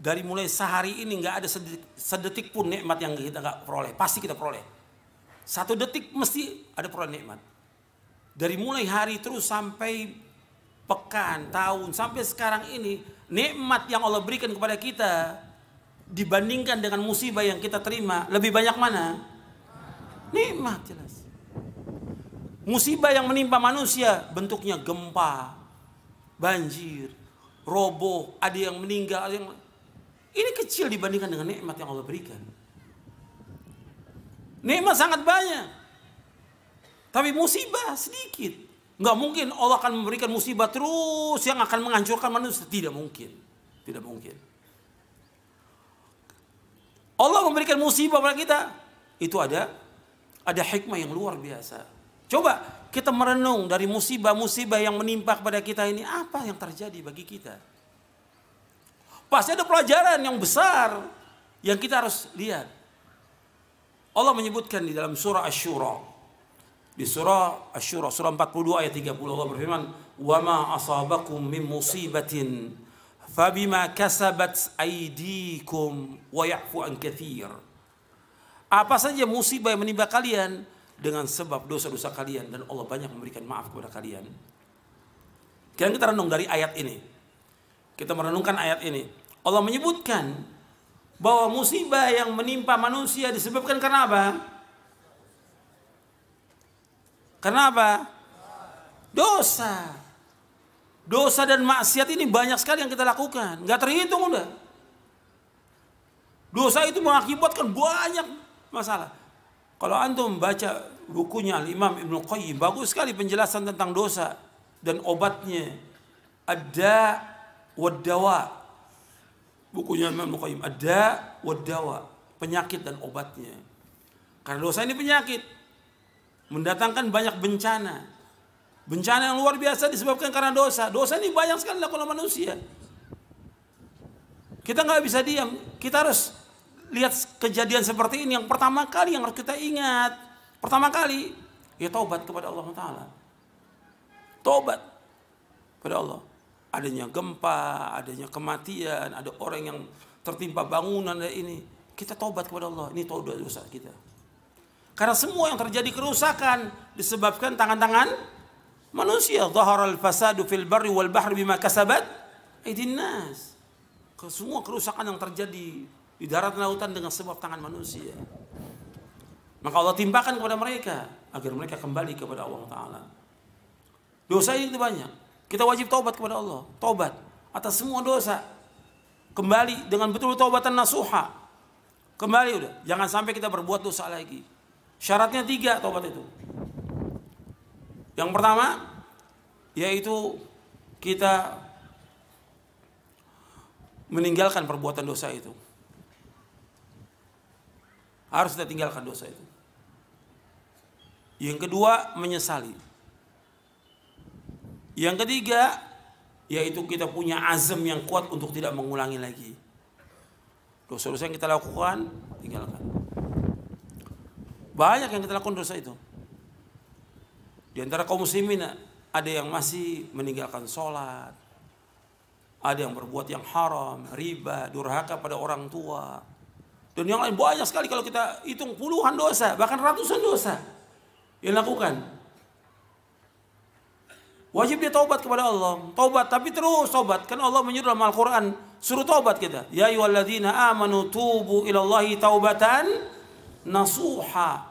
Dari mulai sehari ini nggak ada sedetik, sedetik pun nikmat yang kita nggak peroleh, pasti kita peroleh. Satu detik mesti ada peroleh nikmat. Dari mulai hari terus sampai pekan, tahun, sampai sekarang ini nikmat yang Allah berikan kepada kita dibandingkan dengan musibah yang kita terima, lebih banyak mana? Nikmat jelas. Musibah yang menimpa manusia bentuknya gempa, banjir, roboh, ada yang meninggal, ada yang ini kecil dibandingkan dengan nikmat yang Allah berikan. Nikmat sangat banyak. Tapi musibah sedikit. Nggak mungkin Allah akan memberikan musibah terus yang akan menghancurkan manusia. Tidak mungkin. Tidak mungkin. Allah memberikan musibah pada kita. Itu ada ada hikmah yang luar biasa. Coba kita merenung dari musibah-musibah yang menimpa kepada kita ini. Apa yang terjadi bagi kita? Pasti ada pelajaran yang besar yang kita harus lihat. Allah menyebutkan di dalam surah Ash-Shura di surah Asy-Syura surah 42 ayat 30 Allah berfirman, "Wa ma asabakum min musibatin fabima kasabat aydikum wa ya'fu an katsir." Apa saja musibah yang menimpa kalian dengan sebab dosa-dosa kalian dan Allah banyak memberikan maaf kepada kalian. kalian kita renung dari ayat ini. Kita merenungkan ayat ini. Allah menyebutkan bahwa musibah yang menimpa manusia disebabkan karena apa? Karena apa? Dosa. Dosa dan maksiat ini banyak sekali yang kita lakukan. Nggak terhitung udah. Dosa itu mengakibatkan banyak masalah. Kalau antum baca bukunya Imam Ibnu Qayyim, bagus sekali penjelasan tentang dosa dan obatnya. Ada wadawa. Bukunya Imam Ibnu Qayyim, ada wadawa, penyakit dan obatnya. Karena dosa ini penyakit mendatangkan banyak bencana. Bencana yang luar biasa disebabkan karena dosa. Dosa ini banyak sekali dilakukan manusia. Kita nggak bisa diam. Kita harus lihat kejadian seperti ini. Yang pertama kali yang harus kita ingat. Pertama kali, ya taubat kepada Allah Ta'ala. Taubat kepada Allah. Adanya gempa, adanya kematian, ada orang yang tertimpa bangunan ini. Kita taubat kepada Allah. Ini taubat dosa kita. Karena semua yang terjadi kerusakan disebabkan tangan-tangan manusia. al fasadu fil barri wal bahri bima kasabat aydin nas. Semua kerusakan yang terjadi di darat lautan dengan sebab tangan manusia. Maka Allah timpakan kepada mereka agar mereka kembali kepada Allah taala. Dosa itu banyak. Kita wajib taubat kepada Allah, taubat atas semua dosa. Kembali dengan betul-betul taubatan nasuha. Kembali udah, jangan sampai kita berbuat dosa lagi. Syaratnya tiga tobat itu. Yang pertama yaitu kita meninggalkan perbuatan dosa itu. Harus kita tinggalkan dosa itu. Yang kedua menyesali. Yang ketiga yaitu kita punya azam yang kuat untuk tidak mengulangi lagi. Dosa-dosa yang kita lakukan tinggalkan. Banyak yang kita lakukan dosa itu. Di antara kaum muslimin ada yang masih meninggalkan sholat, ada yang berbuat yang haram, riba, durhaka pada orang tua, dan yang lain banyak sekali kalau kita hitung puluhan dosa, bahkan ratusan dosa yang lakukan. Wajib dia taubat kepada Allah. Taubat tapi terus taubat. Karena Allah menyuruh dalam Al-Qur'an suruh taubat kita. Ya ayyuhalladzina amanu tubu ilallahi taubatan nasuha.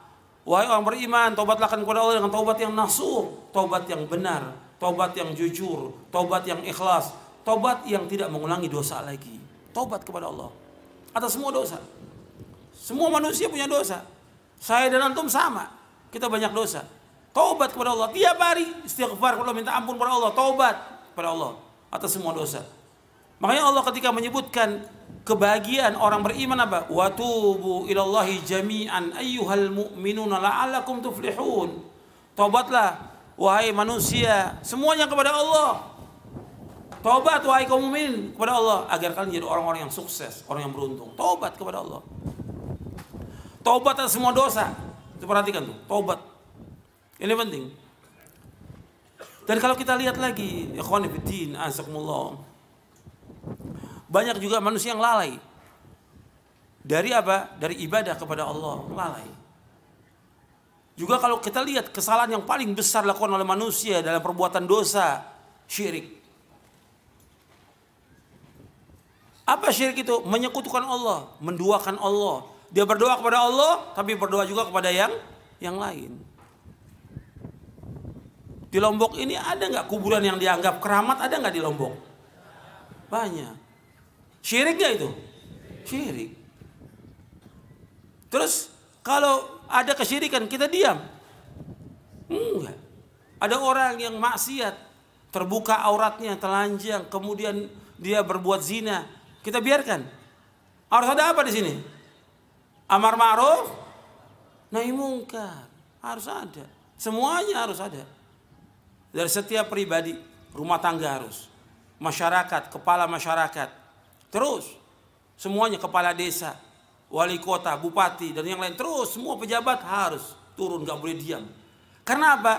Wahai orang beriman, taubatlah kepada Allah dengan taubat yang nasuh, taubat yang benar, taubat yang jujur, taubat yang ikhlas, taubat yang tidak mengulangi dosa lagi. Taubat kepada Allah atas semua dosa. Semua manusia punya dosa. Saya dan antum sama. Kita banyak dosa. Taubat kepada Allah tiap hari istighfar kepada Allah, minta ampun kepada Allah, taubat kepada Allah atas semua dosa. Makanya Allah ketika menyebutkan kebahagiaan orang beriman apa? Wa tubu ilallahi jami'an ayyuhal mu'minuna la'alakum tuflihun. Tobatlah wahai manusia, semuanya kepada Allah. Tobat wahai kaum mukmin kepada Allah agar kalian jadi orang-orang yang sukses, orang yang beruntung. Tobat kepada Allah. Tobat atas semua dosa. Itu perhatikan tuh, tobat. Ini penting. Dan kalau kita lihat lagi, ikhwan fillah, azakumullah banyak juga manusia yang lalai. Dari apa? Dari ibadah kepada Allah, lalai. Juga kalau kita lihat kesalahan yang paling besar dilakukan oleh manusia dalam perbuatan dosa, syirik. Apa syirik itu? Menyekutukan Allah, menduakan Allah. Dia berdoa kepada Allah, tapi berdoa juga kepada yang yang lain. Di Lombok ini ada nggak kuburan yang dianggap keramat? Ada nggak di Lombok? Banyak. Syirik gak itu? Syirik. Terus kalau ada kesyirikan kita diam? Enggak. Ada orang yang maksiat, terbuka auratnya, telanjang, kemudian dia berbuat zina, kita biarkan. Harus ada apa di sini? Amar ma'ruf, nahi mungkar. Harus ada. Semuanya harus ada. Dari setiap pribadi, rumah tangga harus. Masyarakat, kepala masyarakat, Terus semuanya kepala desa, wali kota, bupati dan yang lain terus semua pejabat harus turun nggak boleh diam. Karena apa?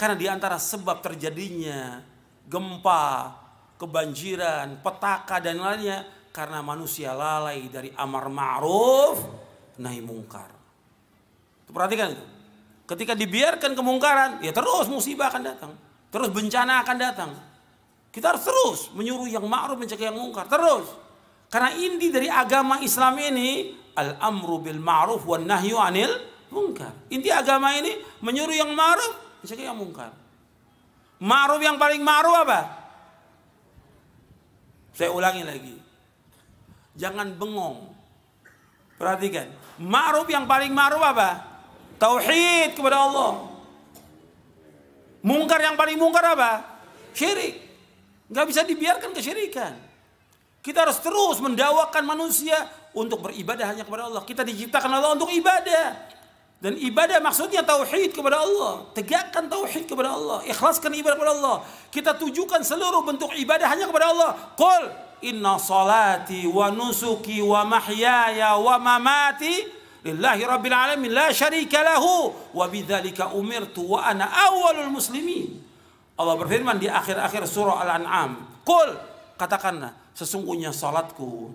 Karena di antara sebab terjadinya gempa, kebanjiran, petaka dan lainnya karena manusia lalai dari amar ma'ruf nahi mungkar. Perhatikan itu. Ketika dibiarkan kemungkaran, ya terus musibah akan datang. Terus bencana akan datang. Kita harus terus menyuruh yang ma'ruf mencegah yang mungkar. Terus. Karena inti dari agama Islam ini al-amru bil ma'ruf wan nahyu anil mungkar. Inti agama ini menyuruh yang ma'ruf, mencegah yang mungkar. Ma'ruf yang paling ma'ruf apa? Saya ulangi lagi. Jangan bengong. Perhatikan. Ma'ruf yang paling ma'ruf apa? Tauhid kepada Allah. Mungkar yang paling mungkar apa? Syirik. Gak bisa dibiarkan kesyirikan. Kita harus terus mendawakan manusia untuk beribadah hanya kepada Allah. Kita diciptakan Allah untuk ibadah. Dan ibadah maksudnya tauhid kepada Allah. Tegakkan tauhid kepada Allah. Ikhlaskan ibadah kepada Allah. Kita tujukan seluruh bentuk ibadah hanya kepada Allah. Qul inna salati wa nusuki wa mahyaya wa mamati lillahi rabbil alamin la syarika lahu wa bidzalika umirtu wa ana awwalul muslimin. Allah berfirman di akhir-akhir surah Al-An'am. Qul katakanlah sesungguhnya salatku,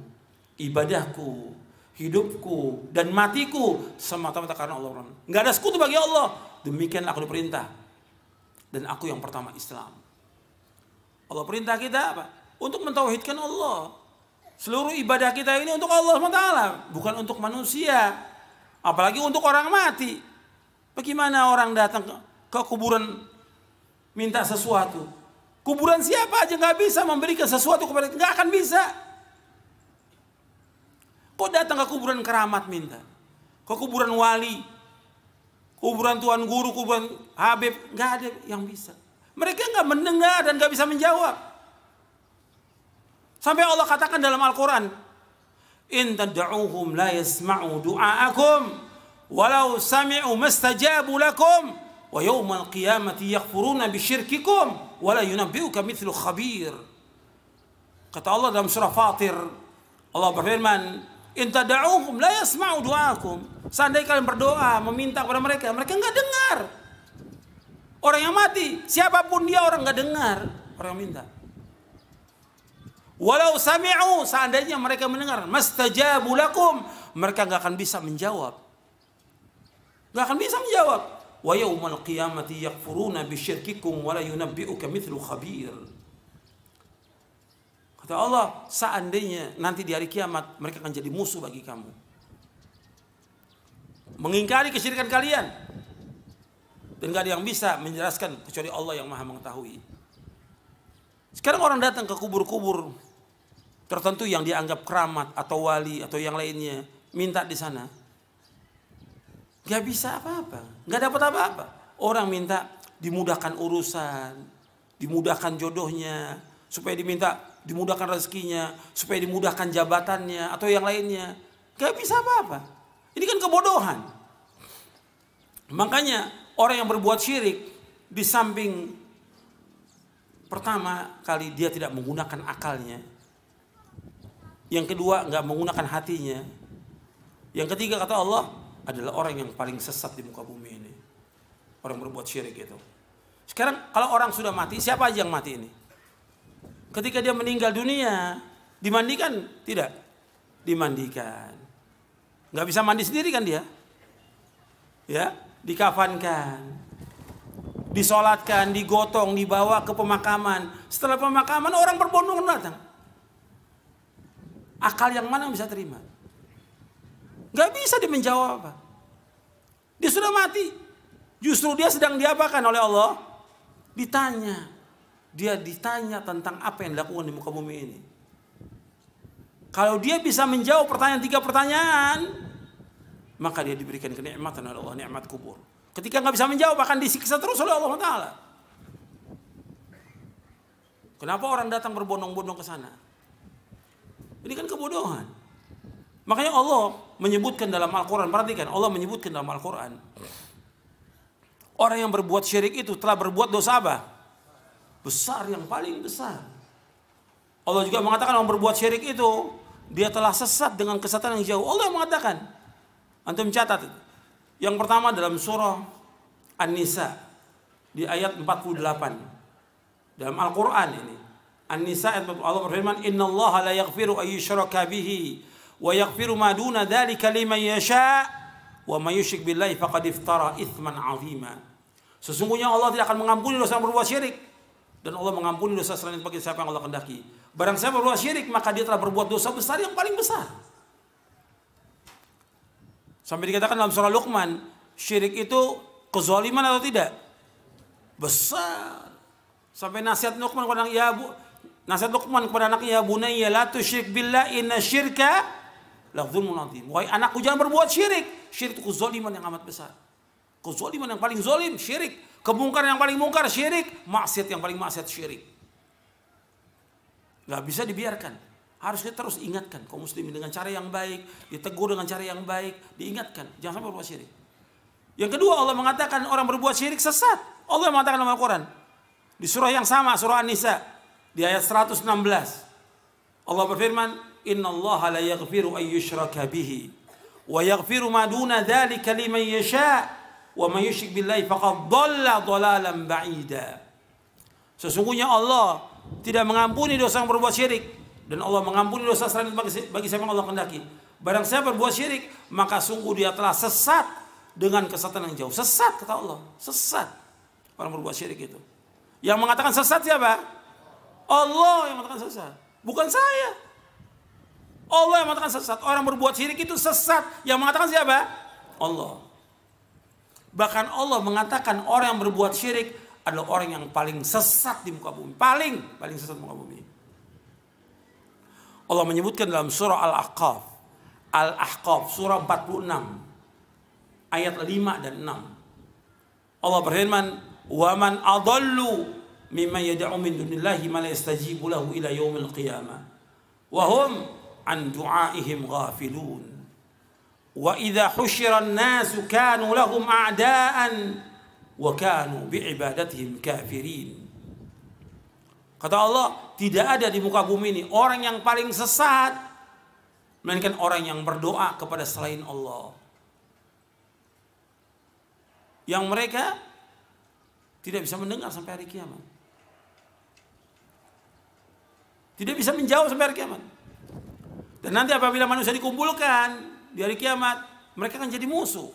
ibadahku, hidupku dan matiku semata-mata karena Allah. Enggak ada sekutu bagi Allah. Demikian aku diperintah. Dan aku yang pertama Islam. Allah perintah kita apa? Untuk mentauhidkan Allah. Seluruh ibadah kita ini untuk Allah SWT, bukan untuk manusia. Apalagi untuk orang mati. Bagaimana orang datang ke kuburan minta sesuatu? Kuburan siapa aja nggak bisa memberikan sesuatu kepada nggak akan bisa. Kok datang ke kuburan keramat minta? Ke kuburan wali? Kuburan Tuan Guru, kuburan Habib, nggak ada yang bisa. Mereka nggak mendengar dan nggak bisa menjawab. Sampai Allah katakan dalam Al-Quran, In tad'uhum la yasma'u du'a'akum, walau sami'u mastajabu lakum, wa yawmal qiyamati yakfuruna bisyirkikum, wala yunabbi'uka mithlu khabir. Kata Allah dalam surah Fatir, Allah berfirman, "In tad'uhum la yasma'u du'akum." Seandainya kalian berdoa, meminta kepada mereka, mereka nggak dengar. Orang yang mati, siapapun dia orang nggak dengar, orang yang minta. Walau sami'u, seandainya mereka mendengar, mastajabu lakum, mereka nggak akan bisa menjawab. Nggak akan bisa menjawab wa yaumal qiyamati yakfuruna bisyirkikum wa la yunabbi'uka mithlu khabir. Kata Allah, seandainya nanti di hari kiamat mereka akan jadi musuh bagi kamu. Mengingkari kesyirikan kalian. Dan gak ada yang bisa menjelaskan kecuali Allah yang maha mengetahui. Sekarang orang datang ke kubur-kubur tertentu yang dianggap keramat atau wali atau yang lainnya minta di sana Gak bisa apa-apa. Gak dapat apa-apa. Orang minta dimudahkan urusan, dimudahkan jodohnya, supaya diminta dimudahkan rezekinya, supaya dimudahkan jabatannya atau yang lainnya. Gak bisa apa-apa. Ini kan kebodohan. Makanya orang yang berbuat syirik di samping pertama kali dia tidak menggunakan akalnya, yang kedua gak menggunakan hatinya, yang ketiga kata Allah adalah orang yang paling sesat di muka bumi ini. Orang berbuat syirik itu. Sekarang kalau orang sudah mati, siapa aja yang mati ini? Ketika dia meninggal dunia, dimandikan? Tidak. Dimandikan. Nggak bisa mandi sendiri kan dia? Ya, dikafankan. Disolatkan, digotong, dibawa ke pemakaman. Setelah pemakaman orang berbondong datang. Akal yang mana yang bisa terima? Gak bisa dia menjawab Dia sudah mati. Justru dia sedang diapakan oleh Allah? Ditanya. Dia ditanya tentang apa yang dilakukan di muka bumi ini. Kalau dia bisa menjawab pertanyaan tiga pertanyaan, maka dia diberikan kenikmatan oleh Allah, nikmat kubur. Ketika nggak bisa menjawab, akan disiksa terus oleh Allah Taala. Kenapa orang datang berbondong-bondong ke sana? Ini kan kebodohan. Makanya Allah menyebutkan dalam Al-Quran, perhatikan Allah menyebutkan dalam Al-Quran. Orang yang berbuat syirik itu telah berbuat dosa apa? Besar yang paling besar. Allah juga mengatakan orang berbuat syirik itu dia telah sesat dengan kesatan yang jauh. Allah mengatakan. Antum catat. Yang pertama dalam surah An-Nisa di ayat 48. Dalam Al-Qur'an ini. An-Nisa ayat Allah berfirman, "Innallaha la yaghfiru ayyushraka bihi wa yaghfiru ma duna dzalika yasha wa may yusyrik billahi faqad iftara Sesungguhnya Allah tidak akan mengampuni dosa yang berbuat syirik dan Allah mengampuni dosa selain bagi siapa yang Allah kehendaki. Barang siapa berbuat syirik maka dia telah berbuat dosa besar yang paling besar. Sampai dikatakan dalam surah Luqman, syirik itu kezaliman atau tidak? Besar. Sampai nasihat Luqman kepada anak ya bu, nasihat Luqman kepada anaknya ya bunayya la tusyrik billah inna syirka la azim. Wahai anakku jangan berbuat syirik. Syirik itu kezaliman yang amat besar. Kezaliman yang paling zalim syirik. Kemungkaran yang paling mungkar syirik. Maksiat yang paling maksiat syirik. Gak bisa dibiarkan. Harus kita terus ingatkan kaum muslimin dengan cara yang baik, ditegur dengan cara yang baik, diingatkan. Jangan sampai berbuat syirik. Yang kedua Allah mengatakan orang berbuat syirik sesat. Allah mengatakan dalam Al-Quran. Di surah yang sama, surah An-Nisa. Di ayat 116. Allah berfirman, Inna Allah la bihi wa yaghfiru ma duna dhalika liman yasha wa man yushrik Sesungguhnya Allah tidak mengampuni dosa yang berbuat syirik dan Allah mengampuni dosa selain bagi, bagi siapa Allah kehendaki. Barang siapa berbuat syirik, maka sungguh dia telah sesat dengan kesatan yang jauh. Sesat kata Allah, sesat orang berbuat syirik itu. Yang mengatakan sesat siapa? Allah yang mengatakan sesat, bukan saya. Allah yang mengatakan sesat. Orang berbuat syirik itu sesat. Yang mengatakan siapa? Allah. Bahkan Allah mengatakan orang yang berbuat syirik adalah orang yang paling sesat di muka bumi. Paling, paling sesat di muka bumi. Allah menyebutkan dalam surah Al-Ahqaf. Al-Ahqaf, surah 46. Ayat 5 dan 6. Allah berfirman, وَمَنْ أَضَلُّ مِمَّنْ يدعو مِنْ دُنِ اللَّهِ ما لا يستجيب له إلى يوم an du'aihim ghafilun wa حشر husyira an-nas kanu lahum a'da'an wa kanu kafirin kata Allah tidak ada di muka bumi ini orang yang paling sesat melainkan orang yang berdoa kepada selain Allah yang mereka tidak bisa mendengar sampai hari kiamat tidak bisa menjauh sampai hari kiamat dan nanti apabila manusia dikumpulkan di hari kiamat, mereka akan jadi musuh.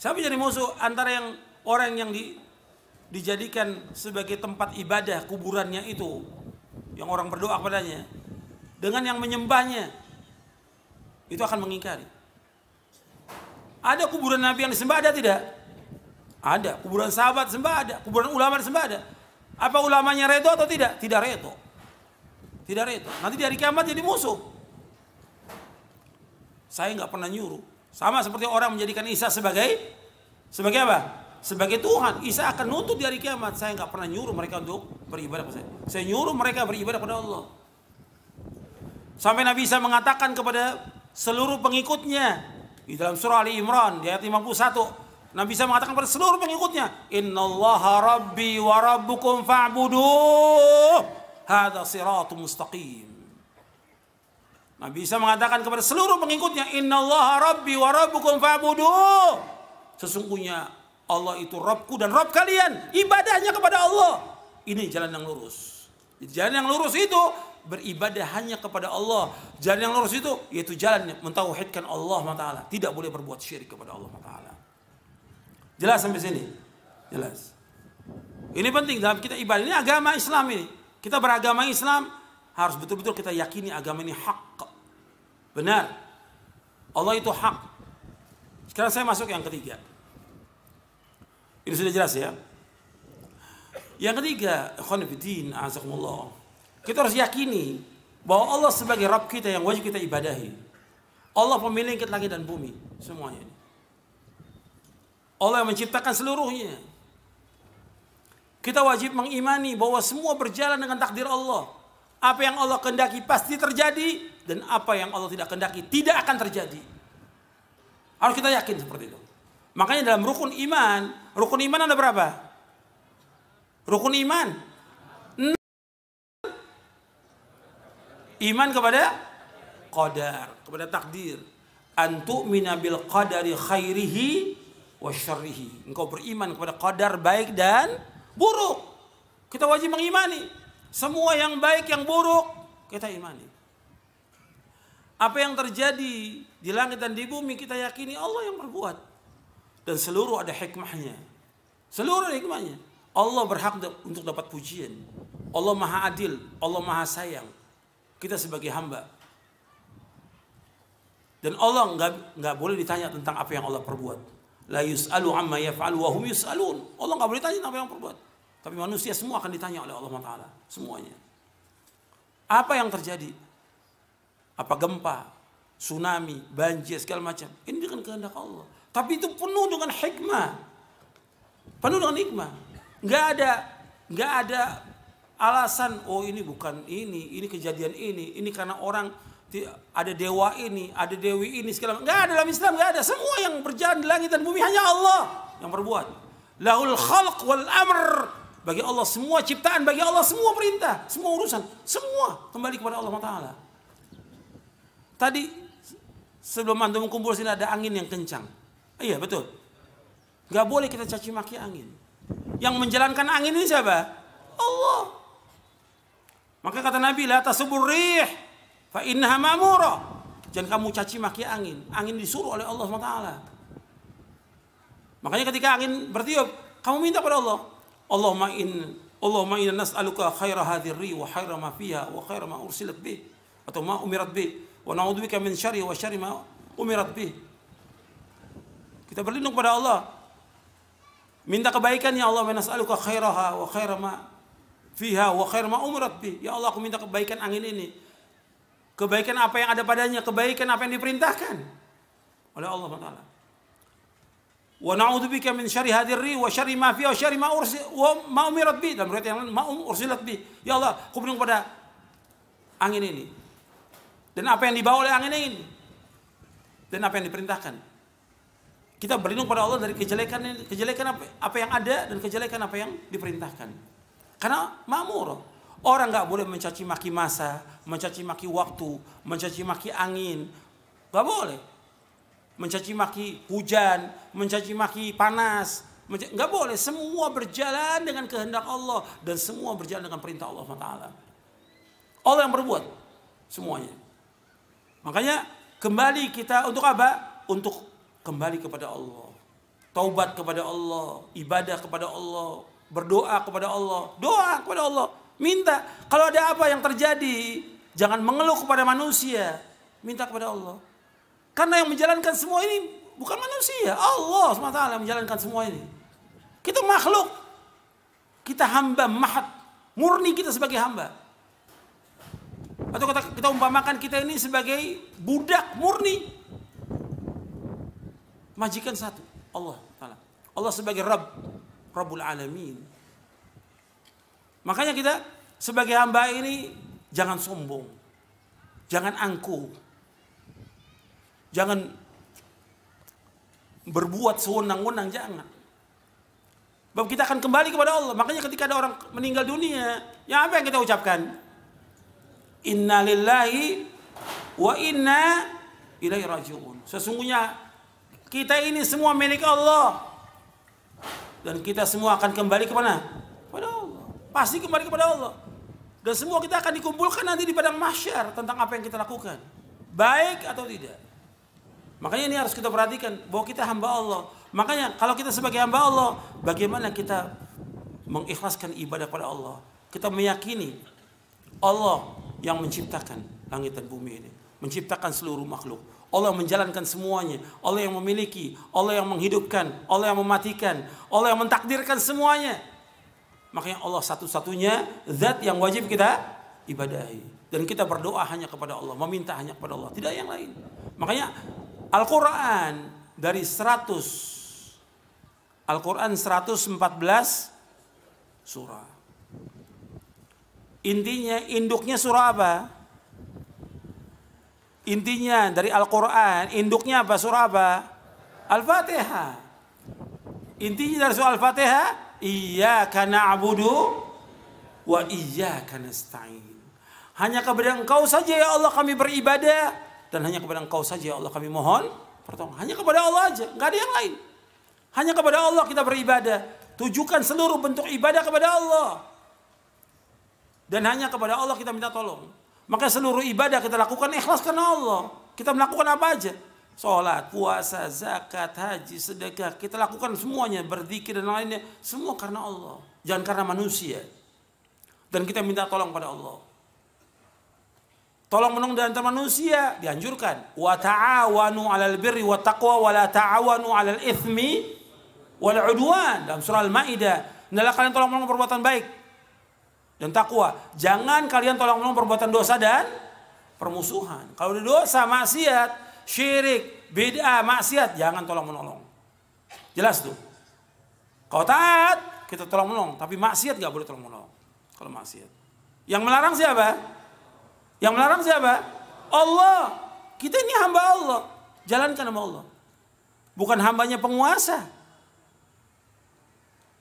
Siapa jadi musuh antara yang orang yang di, dijadikan sebagai tempat ibadah kuburannya itu, yang orang berdoa kepadanya, dengan yang menyembahnya, itu akan mengingkari. Ada kuburan Nabi yang disembah ada tidak? Ada. Kuburan sahabat sembah ada. Kuburan ulama disembah ada. Apa ulamanya redo atau tidak? Tidak redo. Tidak reda. Nanti di hari kiamat jadi musuh. Saya nggak pernah nyuruh. Sama seperti orang menjadikan Isa sebagai sebagai apa? Sebagai Tuhan. Isa akan nutup di hari kiamat. Saya nggak pernah nyuruh mereka untuk beribadah kepada saya. Saya nyuruh mereka beribadah kepada Allah. Sampai Nabi Isa mengatakan kepada seluruh pengikutnya di dalam surah Ali Imran di ayat 51 Nabi Isa mengatakan kepada seluruh pengikutnya, "Innallaha rabbi wa rabbukum fa'buduh." hadza siratu mustaqim. Nabi Isa mengatakan kepada seluruh pengikutnya, "Innallaha rabbi wa rabbukum fa'budu." Sesungguhnya Allah itu Robku dan Rob kalian. Ibadahnya kepada Allah. Ini jalan yang lurus. Jalan yang lurus itu beribadah hanya kepada Allah. Jalan yang lurus itu yaitu jalan mentauhidkan Allah Taala. Tidak boleh berbuat syirik kepada Allah Taala. Jelas sampai sini? Jelas. Ini penting dalam kita ibadah ini agama Islam ini. Kita beragama Islam harus betul-betul kita yakini agama ini hak. Benar. Allah itu hak. Sekarang saya masuk yang ketiga. Ini sudah jelas ya. Yang ketiga, khonifidin, azakumullah. Kita harus yakini bahwa Allah sebagai Rabb kita yang wajib kita ibadahi. Allah pemilik langit dan bumi semuanya. Allah yang menciptakan seluruhnya. Kita wajib mengimani bahwa semua berjalan dengan takdir Allah. Apa yang Allah kendaki pasti terjadi dan apa yang Allah tidak kendaki tidak akan terjadi. Harus kita yakin seperti itu. Makanya dalam rukun iman, rukun iman ada berapa? Rukun iman. Iman kepada qadar, kepada takdir. Antuk minabil qadari khairihi wa syarrihi. Engkau beriman kepada qadar baik dan buruk kita wajib mengimani. Semua yang baik yang buruk kita imani. Apa yang terjadi di langit dan di bumi kita yakini Allah yang berbuat dan seluruh ada hikmahnya. Seluruh hikmahnya. Allah berhak untuk dapat pujian. Allah Maha Adil, Allah Maha Sayang. Kita sebagai hamba. Dan Allah nggak nggak boleh ditanya tentang apa yang Allah perbuat. La yus'alu amma yaf'alu wahum yus'alun. Allah nggak boleh tanya tentang apa yang perbuat. Tapi manusia semua akan ditanya oleh Allah Taala, semuanya. Apa yang terjadi? Apa gempa, tsunami, banjir segala macam? Ini kan kehendak Allah. Tapi itu penuh dengan hikmah, penuh dengan hikmah. Gak ada, gak ada alasan. Oh ini bukan ini, ini kejadian ini, ini karena orang ada dewa ini, ada dewi ini segala macam. Enggak ada dalam Islam, gak ada. Semua yang berjalan di langit dan bumi hanya Allah yang berbuat. Lahul khalq wal amr bagi Allah semua ciptaan, bagi Allah semua perintah, semua urusan, semua kembali kepada Allah Taala. Tadi sebelum antum kumpul sini ada angin yang kencang. Iya betul. Gak boleh kita caci maki angin. Yang menjalankan angin ini siapa? Allah. Maka kata Nabi, lah tasuburih fa inna Jangan kamu caci maki angin. Angin disuruh oleh Allah SWT. Makanya ketika angin bertiup, kamu minta pada Allah. Allahumma in Allahumma inna nas'aluka khaira hadhihi ri wa khaira ma fiha wa khaira ma ursilat bih atau ma umirat bih wa na'udzubika min syarri wa syarri ma umirat bih. Kita berlindung kepada Allah. Minta kebaikan ya Allah, nas'aluka khairaha wa khaira ma fiha wa khaira ma umirat bih. Ya Allah, aku minta kebaikan angin ini. Kebaikan apa yang ada padanya, kebaikan apa yang diperintahkan oleh Allah Taala. ونعوذ بك من syari هذه wa وشر ما فيها وشر ما أرسل وما أمرت به dalam riwayat yang lain ma um ursilat bi ya Allah aku berlindung kepada angin ini dan apa yang dibawa oleh angin ini dan apa yang diperintahkan kita berlindung pada Allah dari kejelekan kejelekan apa, apa yang ada dan kejelekan apa yang diperintahkan karena mamur orang nggak boleh mencaci maki masa mencaci maki waktu mencaci maki angin nggak boleh mencaci maki hujan, mencaci maki panas, nggak boleh. Semua berjalan dengan kehendak Allah dan semua berjalan dengan perintah Allah SWT. Allah yang berbuat semuanya. Makanya kembali kita untuk apa? Untuk kembali kepada Allah. Taubat kepada Allah, ibadah kepada Allah, berdoa kepada Allah, doa kepada Allah, minta kalau ada apa yang terjadi, jangan mengeluh kepada manusia, minta kepada Allah. Karena yang menjalankan semua ini bukan manusia, Allah SWT yang menjalankan semua ini. Kita makhluk, kita hamba mahat, murni kita sebagai hamba. Atau kita, kita umpamakan kita ini sebagai budak murni. Majikan satu, Allah Ta'ala. Allah sebagai Rabb, Rabbul Alamin. Makanya kita sebagai hamba ini jangan sombong. Jangan angkuh Jangan berbuat sewenang-wenang, jangan. Bab kita akan kembali kepada Allah. Makanya ketika ada orang meninggal dunia, yang apa yang kita ucapkan? Inna lillahi wa inna ilaihi rajiun. Sesungguhnya kita ini semua milik Allah. Dan kita semua akan kembali ke mana? Kepada Allah. Pasti kembali kepada Allah. Dan semua kita akan dikumpulkan nanti di padang mahsyar tentang apa yang kita lakukan. Baik atau tidak. Makanya ini harus kita perhatikan bahwa kita hamba Allah. Makanya kalau kita sebagai hamba Allah, bagaimana kita mengikhlaskan ibadah pada Allah? Kita meyakini Allah yang menciptakan langit dan bumi ini, menciptakan seluruh makhluk. Allah yang menjalankan semuanya, Allah yang memiliki, Allah yang menghidupkan, Allah yang mematikan, Allah yang mentakdirkan semuanya. Makanya Allah satu-satunya zat yang wajib kita ibadahi dan kita berdoa hanya kepada Allah, meminta hanya kepada Allah, tidak yang lain. Makanya Al-Quran dari 100 Al-Quran 114 surah intinya induknya surah apa? intinya dari Al-Quran induknya apa surah apa? Al-Fatihah intinya dari surah Al-Fatihah Iyaka na'budu wa iyaka nasta'in hanya kepada engkau saja ya Allah kami beribadah dan hanya kepada Engkau saja ya Allah kami mohon pertolongan. Hanya kepada Allah aja, nggak ada yang lain. Hanya kepada Allah kita beribadah. Tujukan seluruh bentuk ibadah kepada Allah. Dan hanya kepada Allah kita minta tolong. Maka seluruh ibadah kita lakukan ikhlas karena Allah. Kita melakukan apa aja? Sholat, puasa, zakat, haji, sedekah. Kita lakukan semuanya, berdikir dan lainnya. Semua karena Allah. Jangan karena manusia. Dan kita minta tolong pada Allah. Tolong menolong di antara manusia dianjurkan. Wa ta'awanu 'alal birri wa taqwa wa la ta'awanu 'alal itsmi wal 'udwan. Dalam surah Al-Maidah, hendaklah kalian tolong menolong perbuatan baik dan takwa. Jangan kalian tolong menolong perbuatan dosa dan permusuhan. Kalau di dosa, maksiat, syirik, bid'ah, maksiat, jangan tolong menolong. Jelas tuh. Kalau taat, kita tolong menolong, tapi maksiat nggak boleh tolong menolong. Kalau maksiat. Yang melarang siapa? Yang melarang siapa? Allah. Kita ini hamba Allah. Jalankan sama Allah. Bukan hambanya penguasa.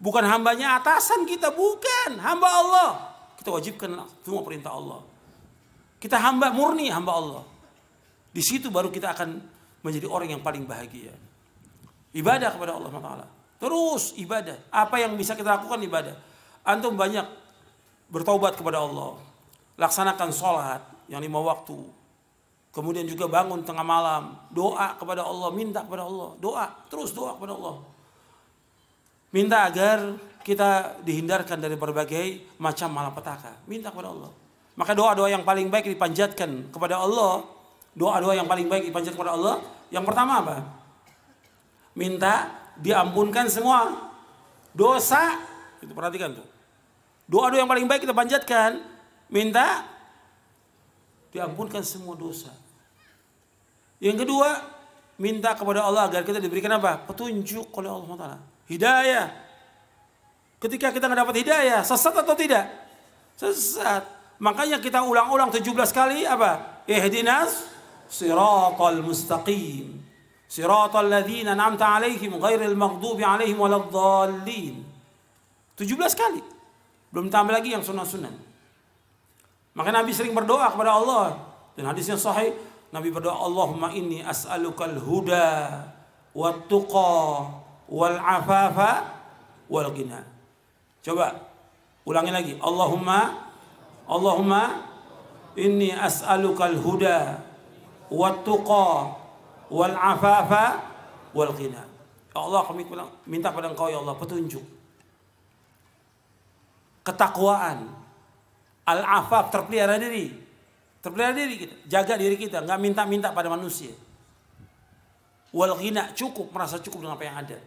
Bukan hambanya atasan kita. Bukan. Hamba Allah. Kita wajibkan semua perintah Allah. Kita hamba murni hamba Allah. Di situ baru kita akan menjadi orang yang paling bahagia. Ibadah kepada Allah SWT. Terus ibadah. Apa yang bisa kita lakukan ibadah. Antum banyak bertobat kepada Allah laksanakan sholat yang lima waktu. Kemudian juga bangun tengah malam, doa kepada Allah, minta kepada Allah, doa, terus doa kepada Allah. Minta agar kita dihindarkan dari berbagai macam malapetaka. Minta kepada Allah. Maka doa-doa yang paling baik dipanjatkan kepada Allah, doa-doa yang paling baik dipanjatkan kepada Allah, yang pertama apa? Minta diampunkan semua dosa. Itu perhatikan tuh. Doa-doa yang paling baik kita panjatkan minta diampunkan semua dosa. Yang kedua, minta kepada Allah agar kita diberikan apa? Petunjuk oleh Allah Taala. Hidayah. Ketika kita mendapat hidayah, sesat atau tidak? Sesat. Makanya kita ulang-ulang 17 kali apa? Ihdinas siratal mustaqim. Siratal ladzina an'amta alaihim ghairil maghdubi alaihim Tujuh 17 kali. Belum tambah lagi yang sunnah-sunnah. Maka Nabi sering berdoa kepada Allah. Dan hadisnya sahih, Nabi berdoa, Allahumma inni as'alukal huda wa tuqa wal afafa wal gina. Coba ulangi lagi. Allahumma Allahumma inni as'alukal huda wa tuqa wal afafa wal gina. Ya Allah kami minta kepada Engkau ya Allah petunjuk ketakwaan Al-afaf terpelihara diri. Terpelihara diri kita. Jaga diri kita. Nggak minta-minta pada manusia. Wal ghina cukup. Merasa cukup dengan apa yang ada.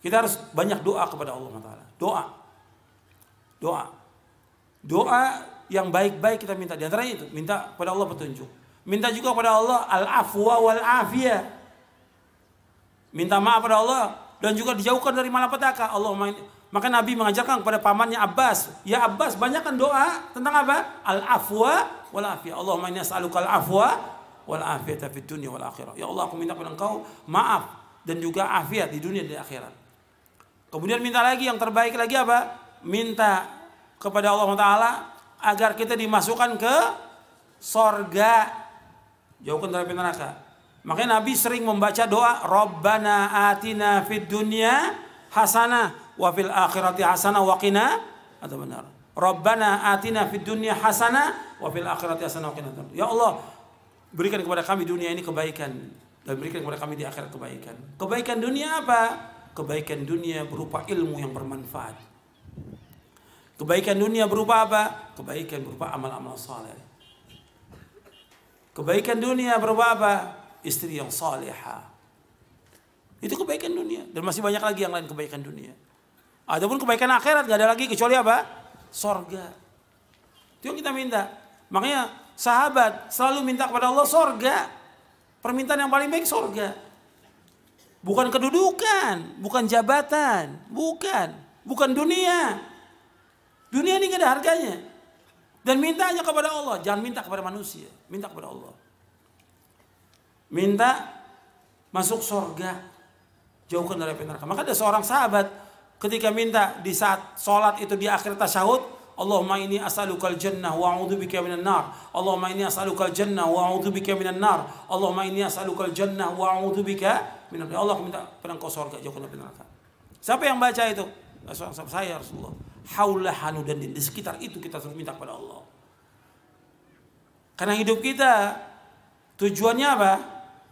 Kita harus banyak doa kepada Allah Taala. Doa. Doa. Doa yang baik-baik kita minta. Di antaranya itu. Minta kepada Allah petunjuk. Minta juga kepada Allah al-afwa wal-afiyah. Minta maaf kepada Allah. Dan juga dijauhkan dari malapetaka. Allah maka Nabi mengajarkan kepada pamannya Abbas, "Ya Abbas, banyakkan doa tentang apa? Al-afwa wal afiyah. Allahumma inni as'aluka al-afwa wal afiyata fid dunya wal akhirah. Ya Allah, aku minta kepada Engkau maaf dan juga afiat di dunia dan di akhirat." Kemudian minta lagi yang terbaik lagi apa? Minta kepada Allah Taala agar kita dimasukkan ke sorga jauhkan dari neraka. Makanya Nabi sering membaca doa robbana atina fid dunia hasanah wa fil akhirati hasanah wa qina benar. Rabbana atina fid dunya hasanah wa fil akhirati hasanah wa qina Ya Allah, berikan kepada kami dunia ini kebaikan dan berikan kepada kami di akhirat kebaikan. Kebaikan dunia apa? Kebaikan dunia berupa ilmu yang bermanfaat. Kebaikan dunia berupa apa? Kebaikan berupa amal-amal saleh. Kebaikan dunia berupa apa? Istri yang salihah. Itu kebaikan dunia dan masih banyak lagi yang lain kebaikan dunia ada pun kebaikan akhirat nggak ada lagi kecuali apa? Sorga. Itu yang kita minta. Makanya sahabat selalu minta kepada Allah sorga. Permintaan yang paling baik sorga. Bukan kedudukan, bukan jabatan, bukan, bukan dunia. Dunia ini gak ada harganya. Dan mintanya kepada Allah, jangan minta kepada manusia, minta kepada Allah. Minta masuk sorga, jauhkan dari neraka. Maka ada seorang sahabat ketika minta di saat sholat itu di akhir tasyahud Allahumma ini as'alukal jannah wa a'udzubika minan nar. Allahumma ini as'alukal jannah wa a'udzubika minan nar. Allahumma ini as'alukal jannah wa a'udzubika minan nar. Ya Allah aku minta pada engkau surga jauhkan dari neraka. Siapa yang baca itu? Rasulullah ya, saya Rasulullah. Haulah hanudan di sekitar itu kita terus minta kepada Allah. Karena hidup kita tujuannya apa?